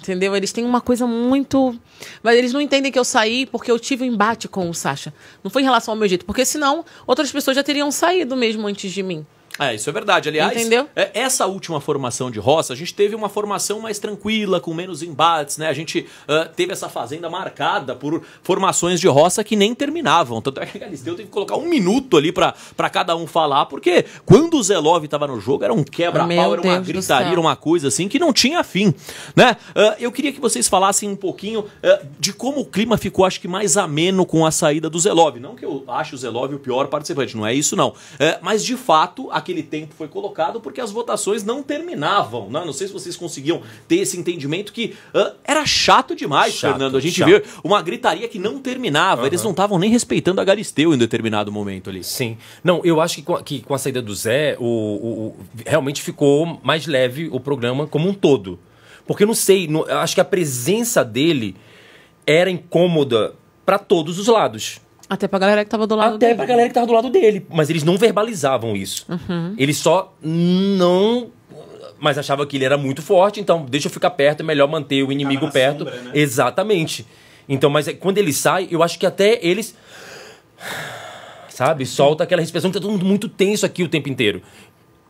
Entendeu? Eles têm uma coisa muito. Mas eles não entendem que eu saí porque eu tive um embate com o Sasha. Não foi em relação ao meu jeito. Porque senão outras pessoas já teriam saído mesmo antes de mim. É, isso é verdade. Aliás, Entendeu? É, essa última formação de roça, a gente teve uma formação mais tranquila, com menos embates, né? A gente uh, teve essa fazenda marcada por formações de roça que nem terminavam. Tanto é que a Galisteu teve que colocar um minuto ali para cada um falar, porque quando o Zelov estava no jogo, era um quebra-pau, era uma Deus gritaria, uma coisa assim que não tinha fim, né? Uh, eu queria que vocês falassem um pouquinho uh, de como o clima ficou, acho que mais ameno com a saída do Zelov. Não que eu ache o Zelov o pior participante, não é isso não. mas, de fato, a aquele tempo foi colocado porque as votações não terminavam. Né? Não sei se vocês conseguiam ter esse entendimento que uh, era chato demais, chato, Fernando. A gente chato. vê uma gritaria que não terminava. Uhum. Eles não estavam nem respeitando a Galisteu em determinado momento ali. Sim. Não, eu acho que com a, que com a saída do Zé, o, o, o, realmente ficou mais leve o programa como um todo. Porque eu não sei, não, eu acho que a presença dele era incômoda para todos os lados. Até pra galera que tava do lado Até dele. pra galera que tava do lado dele. Mas eles não verbalizavam isso. Uhum. Eles só não. Mas achava que ele era muito forte, então deixa eu ficar perto, é melhor manter o inimigo perto. Sombra, né? Exatamente. Então, mas é, quando ele sai, eu acho que até eles. Sabe? Solta aquela respiração, tá todo mundo muito tenso aqui o tempo inteiro.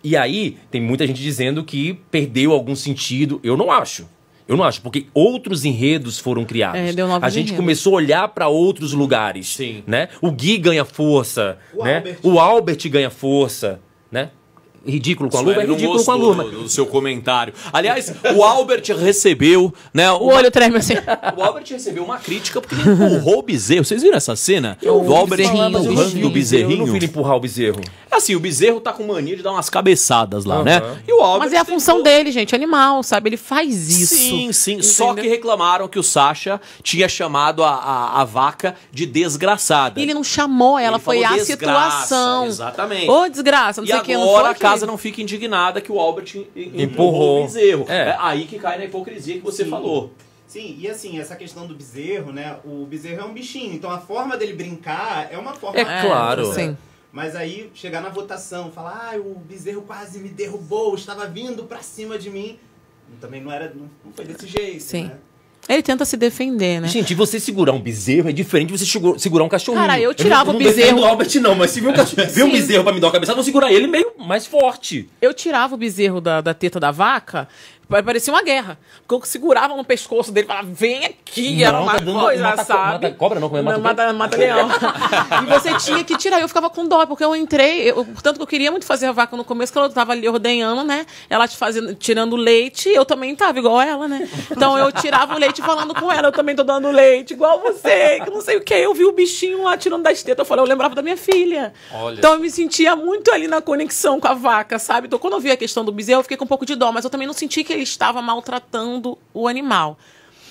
E aí, tem muita gente dizendo que perdeu algum sentido. Eu não acho. Eu não acho, porque outros enredos foram criados. É, deu a gente enredos. começou a olhar para outros lugares, Sim. né? O Gui ganha força, o né? Albert. O Albert ganha força, né? ridículo com a luva, é ridículo com a luva. O seu comentário. Aliás, o Albert recebeu, né? O olho treme assim. O Albert recebeu uma crítica porque ele empurrou o bezerro. Vocês viram essa cena? Eu Albert empurrando assim, o bezerrinho. Eu não vi ele empurrar o bezerro. É assim, o bezerro tá com mania de dar umas cabeçadas lá, uhum. né? E o Albert Mas é a função tentou... dele, gente, animal, sabe? Ele faz isso. Sim, sim. Entendeu? Só que reclamaram que o Sasha tinha chamado a, a, a vaca de desgraçada. E ele não chamou ela, ele foi a desgraça, situação. Exatamente. Ô, desgraça, não e sei o que, não foi casa não fica indignada que o Albert empurrou, o bezerro. É. é. aí que cai na hipocrisia que você Sim. falou. Sim, e assim, essa questão do bezerro, né? O bezerro é um bichinho, então a forma dele brincar é uma forma. É claro. Sim. Mas aí chegar na votação, falar, ah, o bezerro quase me derrubou, estava vindo para cima de mim. Também não era, não foi desse jeito, Sim. Né? Ele tenta se defender, né? Gente, você segurar um bezerro é diferente de você segurar um cachorrinho. Cara, eu tirava eu não, o bezerro. Não Albert, não, mas se viu um, cachorro, um bezerro pra me dar uma cabeçada, eu vou segurar ele meio mais forte. Eu tirava o bezerro da, da teta da vaca Parecia uma guerra. Porque eu segurava no pescoço dele e falava, vem aqui, não, era tá uma tá dando, coisa, mata, sabe? Mata, cobra não, como é mata, mata, mata leão. e você tinha que tirar. Eu ficava com dó, porque eu entrei, eu, portanto, eu queria muito fazer a vaca no começo, que ela tava ali ordenhando, né? Ela te fazendo, tirando leite, eu também tava igual ela, né? Então eu tirava o leite falando com ela, eu também tô dando leite, igual você, que não sei o que. Eu vi o bichinho lá tirando das tetas, eu falei, eu lembrava da minha filha. Olha. Então eu me sentia muito ali na conexão com a vaca, sabe? Então quando eu vi a questão do bezerro, eu fiquei com um pouco de dó, mas eu também não senti que ele estava maltratando o animal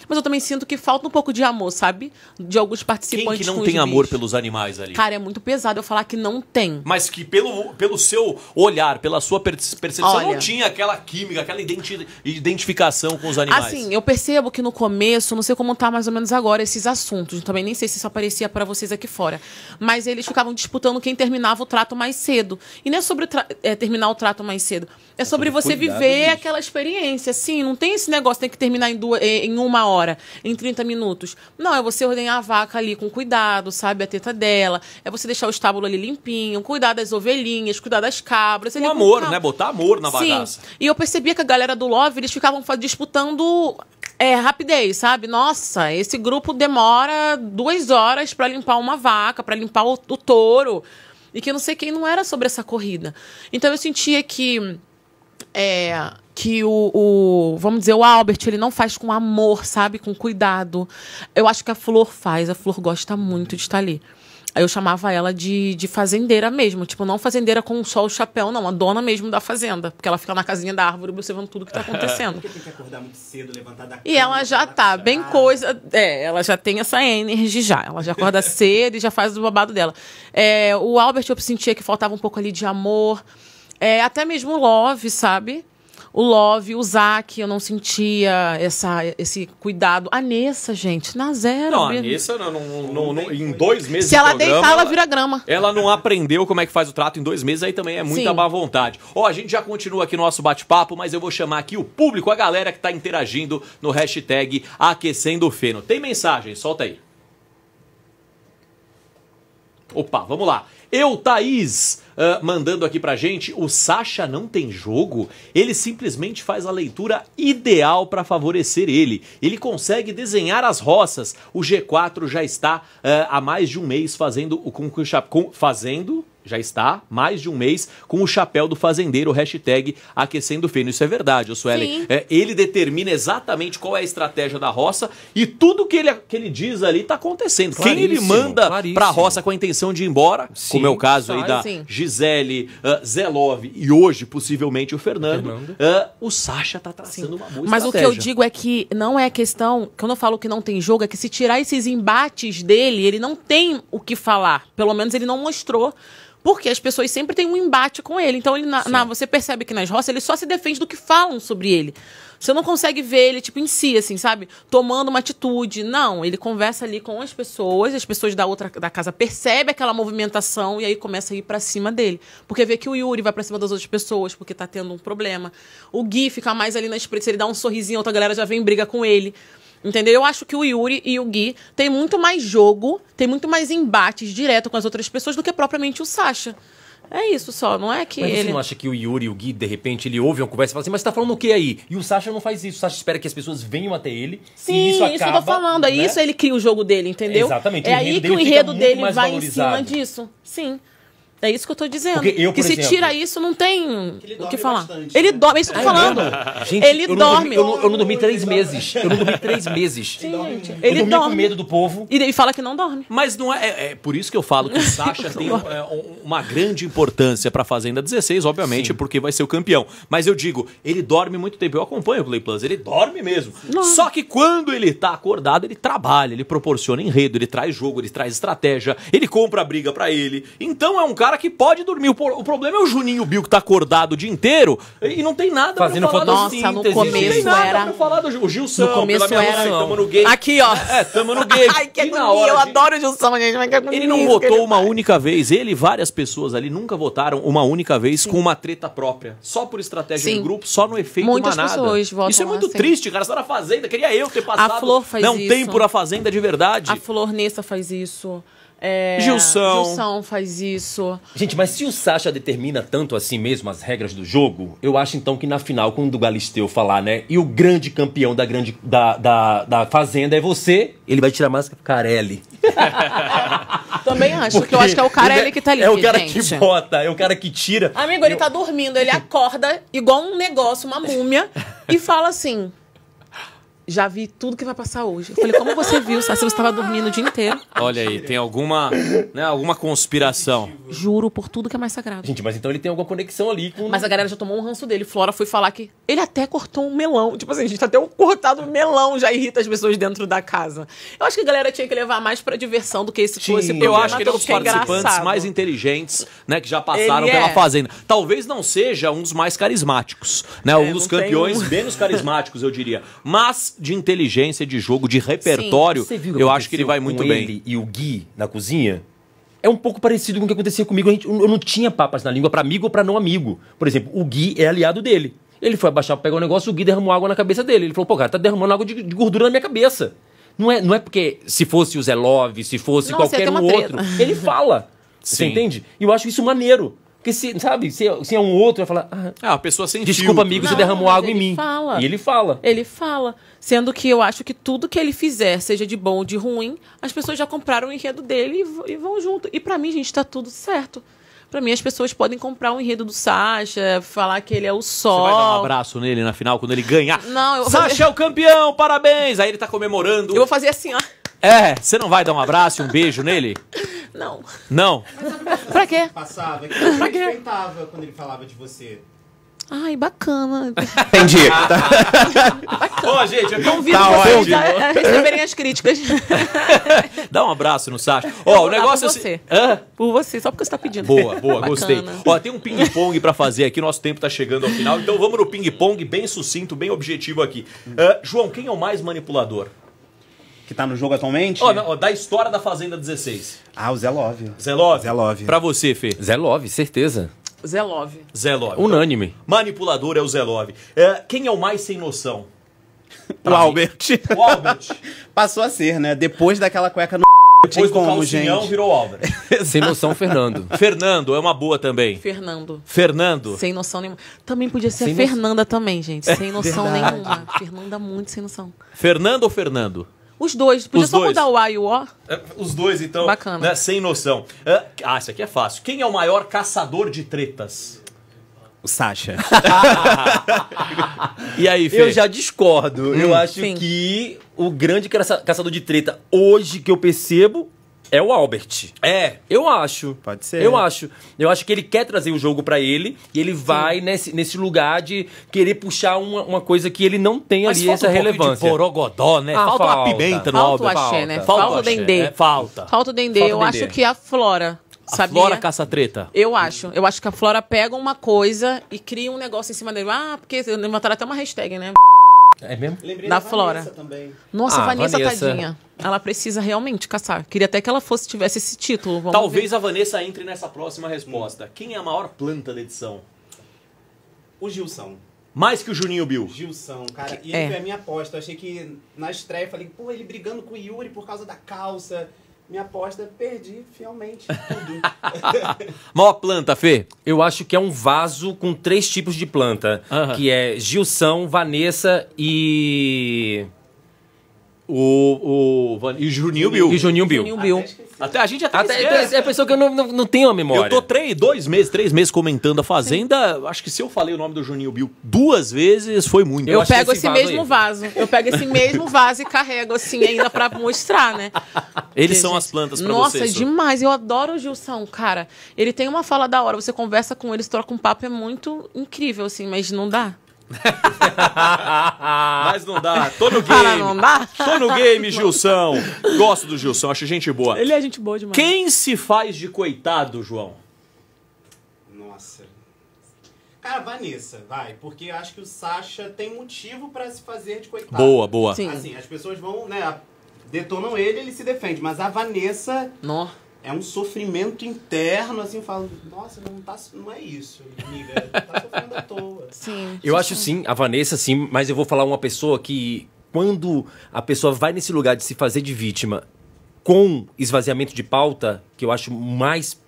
mas eu também sinto que falta um pouco de amor, sabe? De alguns participantes. Quem que não tem amor pelos animais ali? Cara, é muito pesado eu falar que não tem. Mas que pelo, pelo seu olhar, pela sua percepção, Olha, não tinha aquela química, aquela identi identificação com os animais. Assim, eu percebo que no começo, não sei como tá mais ou menos agora esses assuntos, também nem sei se isso aparecia para vocês aqui fora, mas eles ficavam disputando quem terminava o trato mais cedo. E não é sobre é, terminar o trato mais cedo, é, é sobre, você viver aquela experiência, assim, não tem esse negócio, tem que terminar em, duas, em uma hora hora, em 30 minutos. Não, é você ordenhar a vaca ali com cuidado, sabe? A teta dela. É você deixar o estábulo ali limpinho, cuidar das ovelhinhas, cuidar das cabras. Um amor, com... né? Botar amor na bagaça. Sim. E eu percebia que a galera do Love, eles ficavam disputando é, rapidez, sabe? Nossa, esse grupo demora duas horas para limpar uma vaca, para limpar o, o touro. E que não sei quem não era sobre essa corrida. Então eu sentia que é, que o, o, vamos dizer, o Albert, ele não faz com amor, sabe? Com cuidado. Eu acho que a Flor faz, a Flor gosta muito de estar ali. Aí eu chamava ela de, de fazendeira mesmo. Tipo, não fazendeira com só o chapéu, não. A dona mesmo da fazenda. Porque ela fica na casinha da árvore observando tudo que tá acontecendo. que tem que acordar muito cedo, levantar da cama, E ela já tá bem coisa. É, ela já tem essa energia já. Ela já acorda cedo e já faz o babado dela. É, o Albert, eu sentia que faltava um pouco ali de amor. É, até mesmo o Love, sabe? O Love, o Zac, eu não sentia essa, esse cuidado. A Nessa, gente, na zero. Não, a Nessa, não, não, não, em dois meses Se ela de programa, deitar, ela vira grama. Ela não aprendeu como é que faz o trato em dois meses, aí também é muita Sim. má vontade. Ó, oh, a gente já continua aqui nosso bate-papo, mas eu vou chamar aqui o público, a galera que tá interagindo no hashtag Aquecendo Feno. Tem mensagem, solta aí. Opa, vamos lá. Eu, Thaís, uh, mandando aqui pra gente, o Sacha não tem jogo, ele simplesmente faz a leitura ideal para favorecer ele. Ele consegue desenhar as roças. O G4 já está uh, há mais de um mês fazendo o com, com, fazendo já está mais de um mês com o chapéu do fazendeiro, hashtag aquecendo feno. Isso é verdade, o Sueli É, ele determina exatamente qual é a estratégia da roça e tudo que ele, que ele diz ali está acontecendo. Claríssimo, Quem ele manda para a roça com a intenção de ir embora, Sim, como é o caso aí da sim. Gisele, uh, Zelov e hoje, possivelmente, o Fernando, Fernando. Uh, o Sacha tá traçando Sim. uma boa Mas estratégia. o que eu digo é que não é questão, quando eu falo que não tem jogo, é que se tirar esses embates dele, ele não tem o que falar. Pelo menos ele não mostrou porque as pessoas sempre têm um embate com ele. Então, ele na, na, você percebe que nas roças ele só se defende do que falam sobre ele. Você não consegue ver ele, tipo, em si, assim, sabe? Tomando uma atitude. Não, ele conversa ali com as pessoas, as pessoas da outra da casa percebem aquela movimentação e aí começa a ir para cima dele. Porque vê que o Yuri vai pra cima das outras pessoas, porque tá tendo um problema. O Gui fica mais ali na espreita, ele dá um sorrisinho, outra galera já vem briga com ele. Entendeu? Eu acho que o Yuri e o Gui tem muito mais jogo, tem muito mais embates direto com as outras pessoas do que propriamente o Sasha. É isso só, não é que. Mas você ele... não acha que o Yuri, e o Gui, de repente, ele ouve uma conversa e fala assim, mas você tá falando o que aí? E o Sasha não faz isso. O Sasha espera que as pessoas venham até ele. Sim, isso, é isso que eu tô falando. É né? isso ele cria o jogo dele, entendeu? Exatamente. É aí que o enredo dele vai em cima disso. Sim. É isso que eu tô dizendo. Eu, que se tira isso, não tem o que falar. Bastante, ele né? dorme, é isso que eu tô é falando. Gente, ele eu dorme. eu, não, eu não dormi três meses. Eu não dormi três meses. Sim, Eu ele dormi dorme. com medo do povo. E, ele fala que não dorme. Mas não é, é, é, por isso que eu falo que o Sacha tem é, uma grande importância pra Fazenda 16, obviamente, Sim. porque vai ser o campeão. Mas eu digo, ele dorme muito tempo. Eu acompanho o Play Plus, ele dorme mesmo. Não. Só que quando ele tá acordado, ele trabalha, ele proporciona enredo, ele traz jogo, ele traz estratégia, ele compra a briga para ele. Então é um cara cara que pode dormir. O problema é o Juninho Bill que tá acordado o dia inteiro e não tem nada Fazendo pra falar Nossa, no começo não era... pra falar do o Gilson. No começo era... Mãe, tamo no game Aqui, ó. É, tamo no gay. Ai, que agonia, hora, eu gente... adoro o Gilson, gente. Mas que agonia, ele não votou uma vai. única vez. Ele e várias pessoas ali nunca votaram uma única vez Sim. com uma treta própria. Só por estratégia Sim. de grupo, só no efeito Muitas manada. Pessoas votam isso é muito assim. triste, cara. Você na Fazenda, queria eu ter passado... A Flor faz não, isso. Não tem por A Fazenda de verdade. A Flor Nessa faz isso. É, Gilson. Gilson faz isso. Gente, mas se o Sasha determina tanto assim mesmo as regras do jogo, eu acho então que na final, quando o Galisteu falar, né? E o grande campeão da grande da, da, da fazenda é você, ele vai tirar a máscara pro Carelli. Também acho, porque, eu acho que é o Carelli é que tá ali. É o cara gente. que bota, é o cara que tira. Amigo, ele eu... tá dormindo, ele acorda igual um negócio, uma múmia, e fala assim já vi tudo que vai passar hoje. Eu falei, como você viu, Saci? Você estava dormindo o dia inteiro. Olha aí, tem alguma, né, alguma conspiração. Juro por tudo que é mais sagrado. Gente, mas então ele tem alguma conexão ali com... Mas a galera já tomou um ranço dele. Flora foi falar que ele até cortou um melão. Tipo assim, a gente, tá até um cortado melão já irrita as pessoas dentro da casa. Eu acho que a galera tinha que levar mais pra diversão do que esse Sim, Eu acho que ele é um dos é participantes é mais inteligentes, né, que já passaram ele pela é. Fazenda. Talvez não seja um dos mais carismáticos, né? É, um dos campeões um... menos carismáticos, eu diria. Mas de inteligência de jogo, de repertório, eu acho que ele vai muito bem. e o Gui na cozinha? É um pouco parecido com o que acontecia comigo. Gente, eu não tinha papas na língua para amigo ou para não amigo. Por exemplo, o Gui é aliado dele. Ele foi abaixar pegar o um negócio, o Gui derramou água na cabeça dele. Ele falou, pô, cara, tá derramando água de, de gordura na minha cabeça. Não é, não é porque se fosse o Zé Love, se fosse Nossa, qualquer um outro, ele fala. Sim. Você entende? E eu acho isso maneiro. Porque se, sabe, se, é, se é um outro, vai falar. Ah, ah a pessoa sentiu. Desculpa, amigo, você derramou água em mim. Fala. E ele fala. Ele fala. Sendo que eu acho que tudo que ele fizer, seja de bom ou de ruim, as pessoas já compraram o enredo dele e, e vão junto. E para mim, gente, tá tudo certo. Pra mim, as pessoas podem comprar um enredo do Sasha, falar que ele é o sol. Você vai dar um abraço nele na final, quando ele ganhar. Não, eu vou Sasha fazer... é o campeão, parabéns! Aí ele tá comemorando. Eu vou fazer assim, ó. É, você não vai dar um abraço e um beijo nele? Não. Não? Pra quê? Passava, que respeitava quando ele falava de você. Ai, bacana. Entendi. bacana. gente, eu convido tá vocês a receberem as críticas. Dá um abraço no Sasha. Ó, o negócio é você. Hã? Por você, só porque você tá pedindo. Boa, boa, bacana. gostei. Ó, tem um ping-pong para fazer aqui, nosso tempo tá chegando ao final, então vamos no ping-pong bem sucinto, bem objetivo aqui. Uh, João, quem é o mais manipulador? que tá no jogo atualmente? Ó, da história da Fazenda 16. Ah, o Zé Love. Zé Love. Zé Love. Pra você, Fê. Zé Love, certeza. Zé Love. Zé Love. Unânime. Então, manipulador é o Zé Love. É, quem é o mais sem noção? o mim. Albert. O Albert. Passou a ser, né? Depois daquela cueca no... Depois do como, calcinhão gente. virou Álvaro. Sem noção, Fernando. Fernando é uma boa também. Fernando. Fernando. Sem noção nenhuma. Também podia ser sem Fernanda no... também, gente. Sem é noção Verdade. nenhuma. Fernanda muito sem noção. Fernando ou Fernando? Os dois. Podia os só dois. mudar o A e o O. É, os dois, então. Bacana. Né, sem noção. É, ah, isso aqui é fácil. Quem é o maior caçador de tretas? O Sasha. e aí, Fê? Eu já discordo. Hum, eu acho sim. que o grande caça caçador de treta hoje que eu percebo é o Albert. É, eu acho. Pode ser. Eu acho. Eu acho que ele quer trazer o jogo para ele e ele vai nesse, nesse lugar de querer puxar uma, uma coisa que ele não tem Mas ali essa um relevância. Pouco de porogodó, né? Ah, falta, falta uma pimenta no Albert. Falta o axé, né? Falta, falta o dendê. Né? Falta. Falta o dendê. Eu dendê. acho que a Flora a sabia? Flora caça treta. Eu acho. Eu acho que a Flora pega uma coisa e cria um negócio em cima dele. Ah, porque levantaram até uma hashtag, né? É mesmo? Lembrei da, da Flora. Vanessa também. Nossa, ah, Vanessa, Vanessa, tadinha. Ela precisa realmente caçar. Queria até que ela fosse tivesse esse título. Vamos Talvez ver. a Vanessa entre nessa próxima resposta. Quem é a maior planta da edição? O Gilson. Mais que o Juninho Bill. Gilson, cara. e ele é. foi a minha aposta. Eu achei que na estreia eu falei, pô, ele brigando com o Yuri por causa da calça. Minha aposta, perdi fielmente tudo. Maior planta, Fê? Eu acho que é um vaso com três tipos de planta. Uh -huh. Que é Gilson, Vanessa e... O, o, e Juninho Bill. E Juninho Bill. Juninho Bill. Até, a gente tá até, até É a é pessoa que eu não, não, não, tenho a memória. Eu tô três, dois meses, três meses comentando a Fazenda. Sim. Acho que se eu falei o nome do Juninho Bill duas vezes, foi muito. Eu, eu pego esse, esse mesmo aí. vaso. Eu pego esse mesmo vaso e carrego assim ainda pra mostrar, né? Eles são gente, as plantas pra Nossa, demais. Eu adoro o Gilson, cara. Ele tem uma fala da hora. Você conversa com eles, troca um papo. É muito incrível, assim, mas não dá. Mas não dá. Tô no game. Cara, não dá? Tô no game, Gilson. Gosto do Gilson, acho gente boa. Ele é gente boa demais. Quem se faz de coitado, João? Nossa. Cara, Vanessa, vai, porque acho que o Sasha tem motivo para se fazer de coitado. Boa, boa. Sim. Assim, as pessoas vão, né, detonam ele, ele se defende, mas a Vanessa. Nossa é um sofrimento interno, assim, falo, nossa, não, tá, não é isso, amiga, tá sofrendo à toa. Sim. Eu acho sim, a Vanessa sim, mas eu vou falar uma pessoa que, quando a pessoa vai nesse lugar de se fazer de vítima com esvaziamento de pauta, que eu acho mais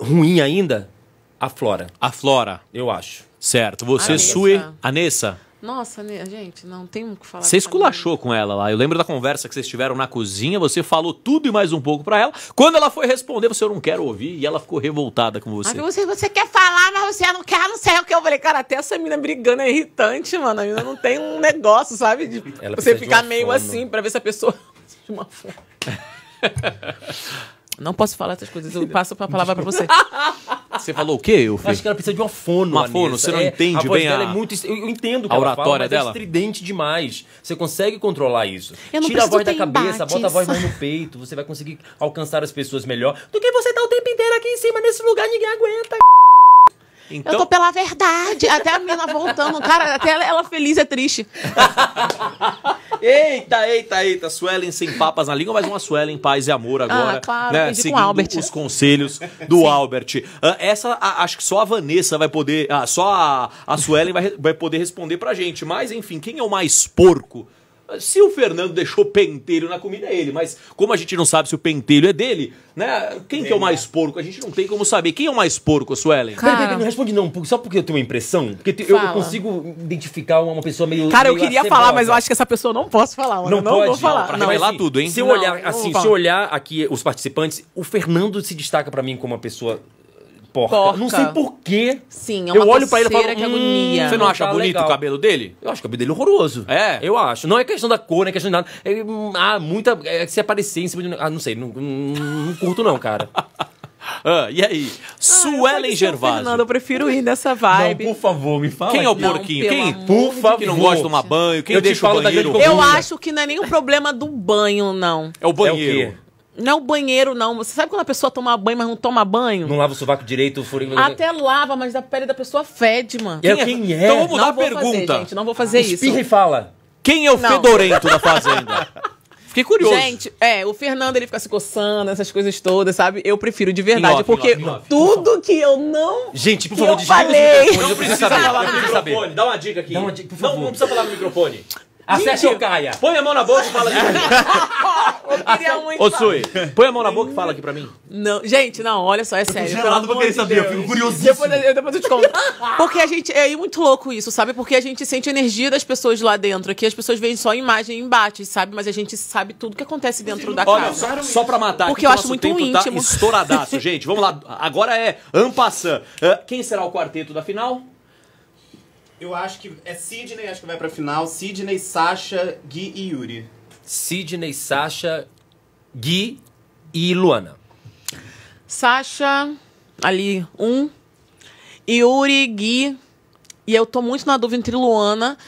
ruim ainda, a Flora. A Flora, Eu acho. Certo, você Anessa. sue... Anessa... Nossa, né, gente, não tem o que falar. Você esculachou com ela lá. Eu lembro da conversa que vocês tiveram na cozinha, você falou tudo e mais um pouco para ela. Quando ela foi responder, você eu não quero ouvir, e ela ficou revoltada com você. Mas você, você quer falar, mas você não quer, não sei o que. Eu falei, cara, até essa mina brigando é irritante, mano. A mina não tem um negócio, sabe? De ela você ficar meio assim para ver se a pessoa. de uma forma. não posso falar essas coisas, eu passo a palavra para você. Você falou o quê, eu acho que ela precisa de uma fono. Uma fono, você não é, entende a voz bem dela É muito, eu, entendo que a oratória fala, é dela. é estridente demais. Você consegue controlar isso. Tira a voz da cabeça, bota a voz mais no peito, você vai conseguir alcançar as pessoas melhor do que você tá o tempo inteiro aqui em cima, nesse lugar, ninguém aguenta. Então... Eu tô pela verdade. Até a menina voltando, cara, até ela, ela feliz é triste. Eita, eita, eita. Suelen sem papas na língua, mas uma Suelen paz e amor ah, agora. Ah, claro, né? Seguindo com Albert. os conselhos do Sim. Albert. Uh, essa, a, acho que só a Vanessa vai poder, ah, só a, a Suelen vai, vai poder responder pra gente. Mas, enfim, quem é o mais porco se o Fernando deixou pentelho na comida, é ele. Mas como a gente não sabe se o pentelho é dele, né? Quem que é o mais porco? A gente não tem como saber. Quem é o mais porco, Suelen? Cara... Peraí, peraí, não responde não, só porque eu tenho uma impressão. Porque eu, consigo identificar uma pessoa meio. Cara, eu queria acebosa. falar, mas eu acho que essa pessoa não posso falar. Não, não pode, vou falar. Não, pra revelar tudo, hein? Se eu não, olhar, assim, se eu olhar aqui os participantes, o Fernando se destaca para mim como uma pessoa porca. porca. Não sei porquê. Sim, é uma Eu olho pra ele e falo, que hum, agonia. você não, não acha tá bonito legal. o cabelo dele? Eu acho o cabelo dele horroroso. É? Eu acho. Não é questão da cor, não é questão de nada. É, ah, muita... É, se aparecer em cima de... Ah, não sei. Não, não, não curto não, cara. Ah, e aí? Ah, Suelen Gervásio. Fernando, eu prefiro ir nessa vibe. Não, por favor, me fala. Quem é o não, porquinho? Quem? Por favor. Que não gosta de tomar banho? Quem eu deixa o banheiro? Eu acho que não é nenhum problema do banho, não. É o banheiro. É o não é o banheiro, não. Você sabe quando a pessoa toma banho, mas não toma banho? Não lava o sovaco direito, o furinho... Até lava, mas a pele da pessoa fede, mano. É quem é? Quem é? Então vamos dar a pergunta. Fazer, gente, não vou fazer Espirra isso. Espirra e fala. Quem é o não. fedorento da fazenda? Fiquei curioso. Gente, é, o Fernando ele fica se coçando, essas coisas todas, sabe? Eu prefiro de verdade, off, porque off, off, tudo que eu não. Gente, por favor, eu falei. Não precisa falar no microfone. Dá uma dica aqui. Uma dica, não, não precisa falar no microfone. Acerte o caia. Põe a mão na boca e fala aqui mim. Eu queria muito Ô, Sui, põe a mão na boca e fala aqui pra mim. Não, gente, não, olha só, é sério. Eu tô gelado pra querer saber, eu fico curiosíssimo. Depois eu, depois eu te conto. Porque a gente, é muito louco isso, sabe? Porque a gente sente a energia das pessoas lá dentro. Aqui as pessoas veem só imagem e embate, sabe? Mas a gente sabe tudo que acontece dentro da olha, casa. Olha, só, só pra matar. Porque eu acho muito tempo tá íntimo. Tá estouradaço, gente. Vamos lá, agora é Ampassan. Uh, quem será o quarteto da final? Eu acho que é Sidney, acho que vai pra final. Sidney, Sasha, Gui e Yuri. Sidney, Sasha, Gui e Luana. Sasha, ali, um. Yuri, Gui. E eu tô muito na dúvida entre Luana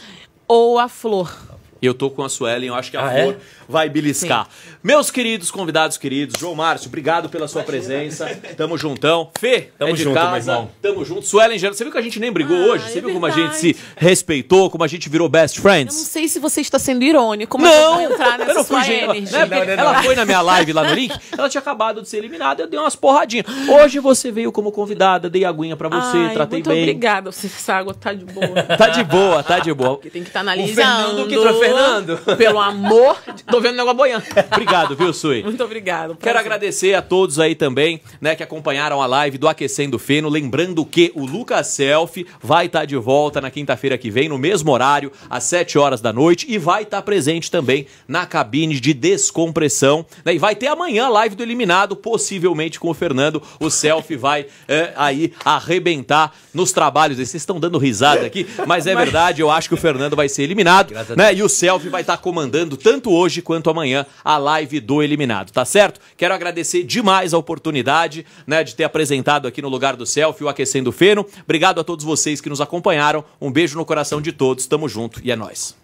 ou a Flor. Eu tô com a Suelen, eu acho que a ah, é? Flor. É? vai beliscar. Sim. Meus queridos convidados queridos, João Márcio, obrigado pela sua Imagina. presença. Tamo juntão. Fê, tamo é de junto, casa. Tamo junto. Suelen você viu que a gente nem brigou ah, hoje? É você é viu verdade. como a gente se respeitou, como a gente virou best friends? Eu não sei se você está sendo irônico, mas não, eu entrar nessa eu não fui sua energia. Né, ela foi na minha live lá no link, ela tinha acabado de ser eliminada, eu dei umas porradinhas. Hoje você veio como convidada, dei aguinha para você, Ai, tratei muito bem. Muito obrigada, essa água tá de boa. tá de boa, tá de boa. Porque tem que estar tá analisando. O Fernando que trouxe tá Fernando. Pelo amor de Tô vendo o negócio boiando. Obrigado, viu, Sui? Muito obrigado. Quero agradecer a todos aí também, né, que acompanharam a live do Aquecendo Feno. Lembrando que o Lucas Self vai estar tá de volta na quinta-feira que vem, no mesmo horário, às 7 horas da noite, e vai estar tá presente também na cabine de descompressão. Né? E vai ter amanhã a live do Eliminado, possivelmente com o Fernando. O Self vai é, aí arrebentar nos trabalhos. Vocês estão dando risada aqui, mas é mas... verdade, eu acho que o Fernando vai ser eliminado, né? E o Self vai estar tá comandando tanto hoje quanto amanhã a live do eliminado, tá certo? Quero agradecer demais a oportunidade, né, de ter apresentado aqui no lugar do selfie o Aquecendo Feno. Obrigado a todos vocês que nos acompanharam. Um beijo no coração de todos. Tamo junto e é nós.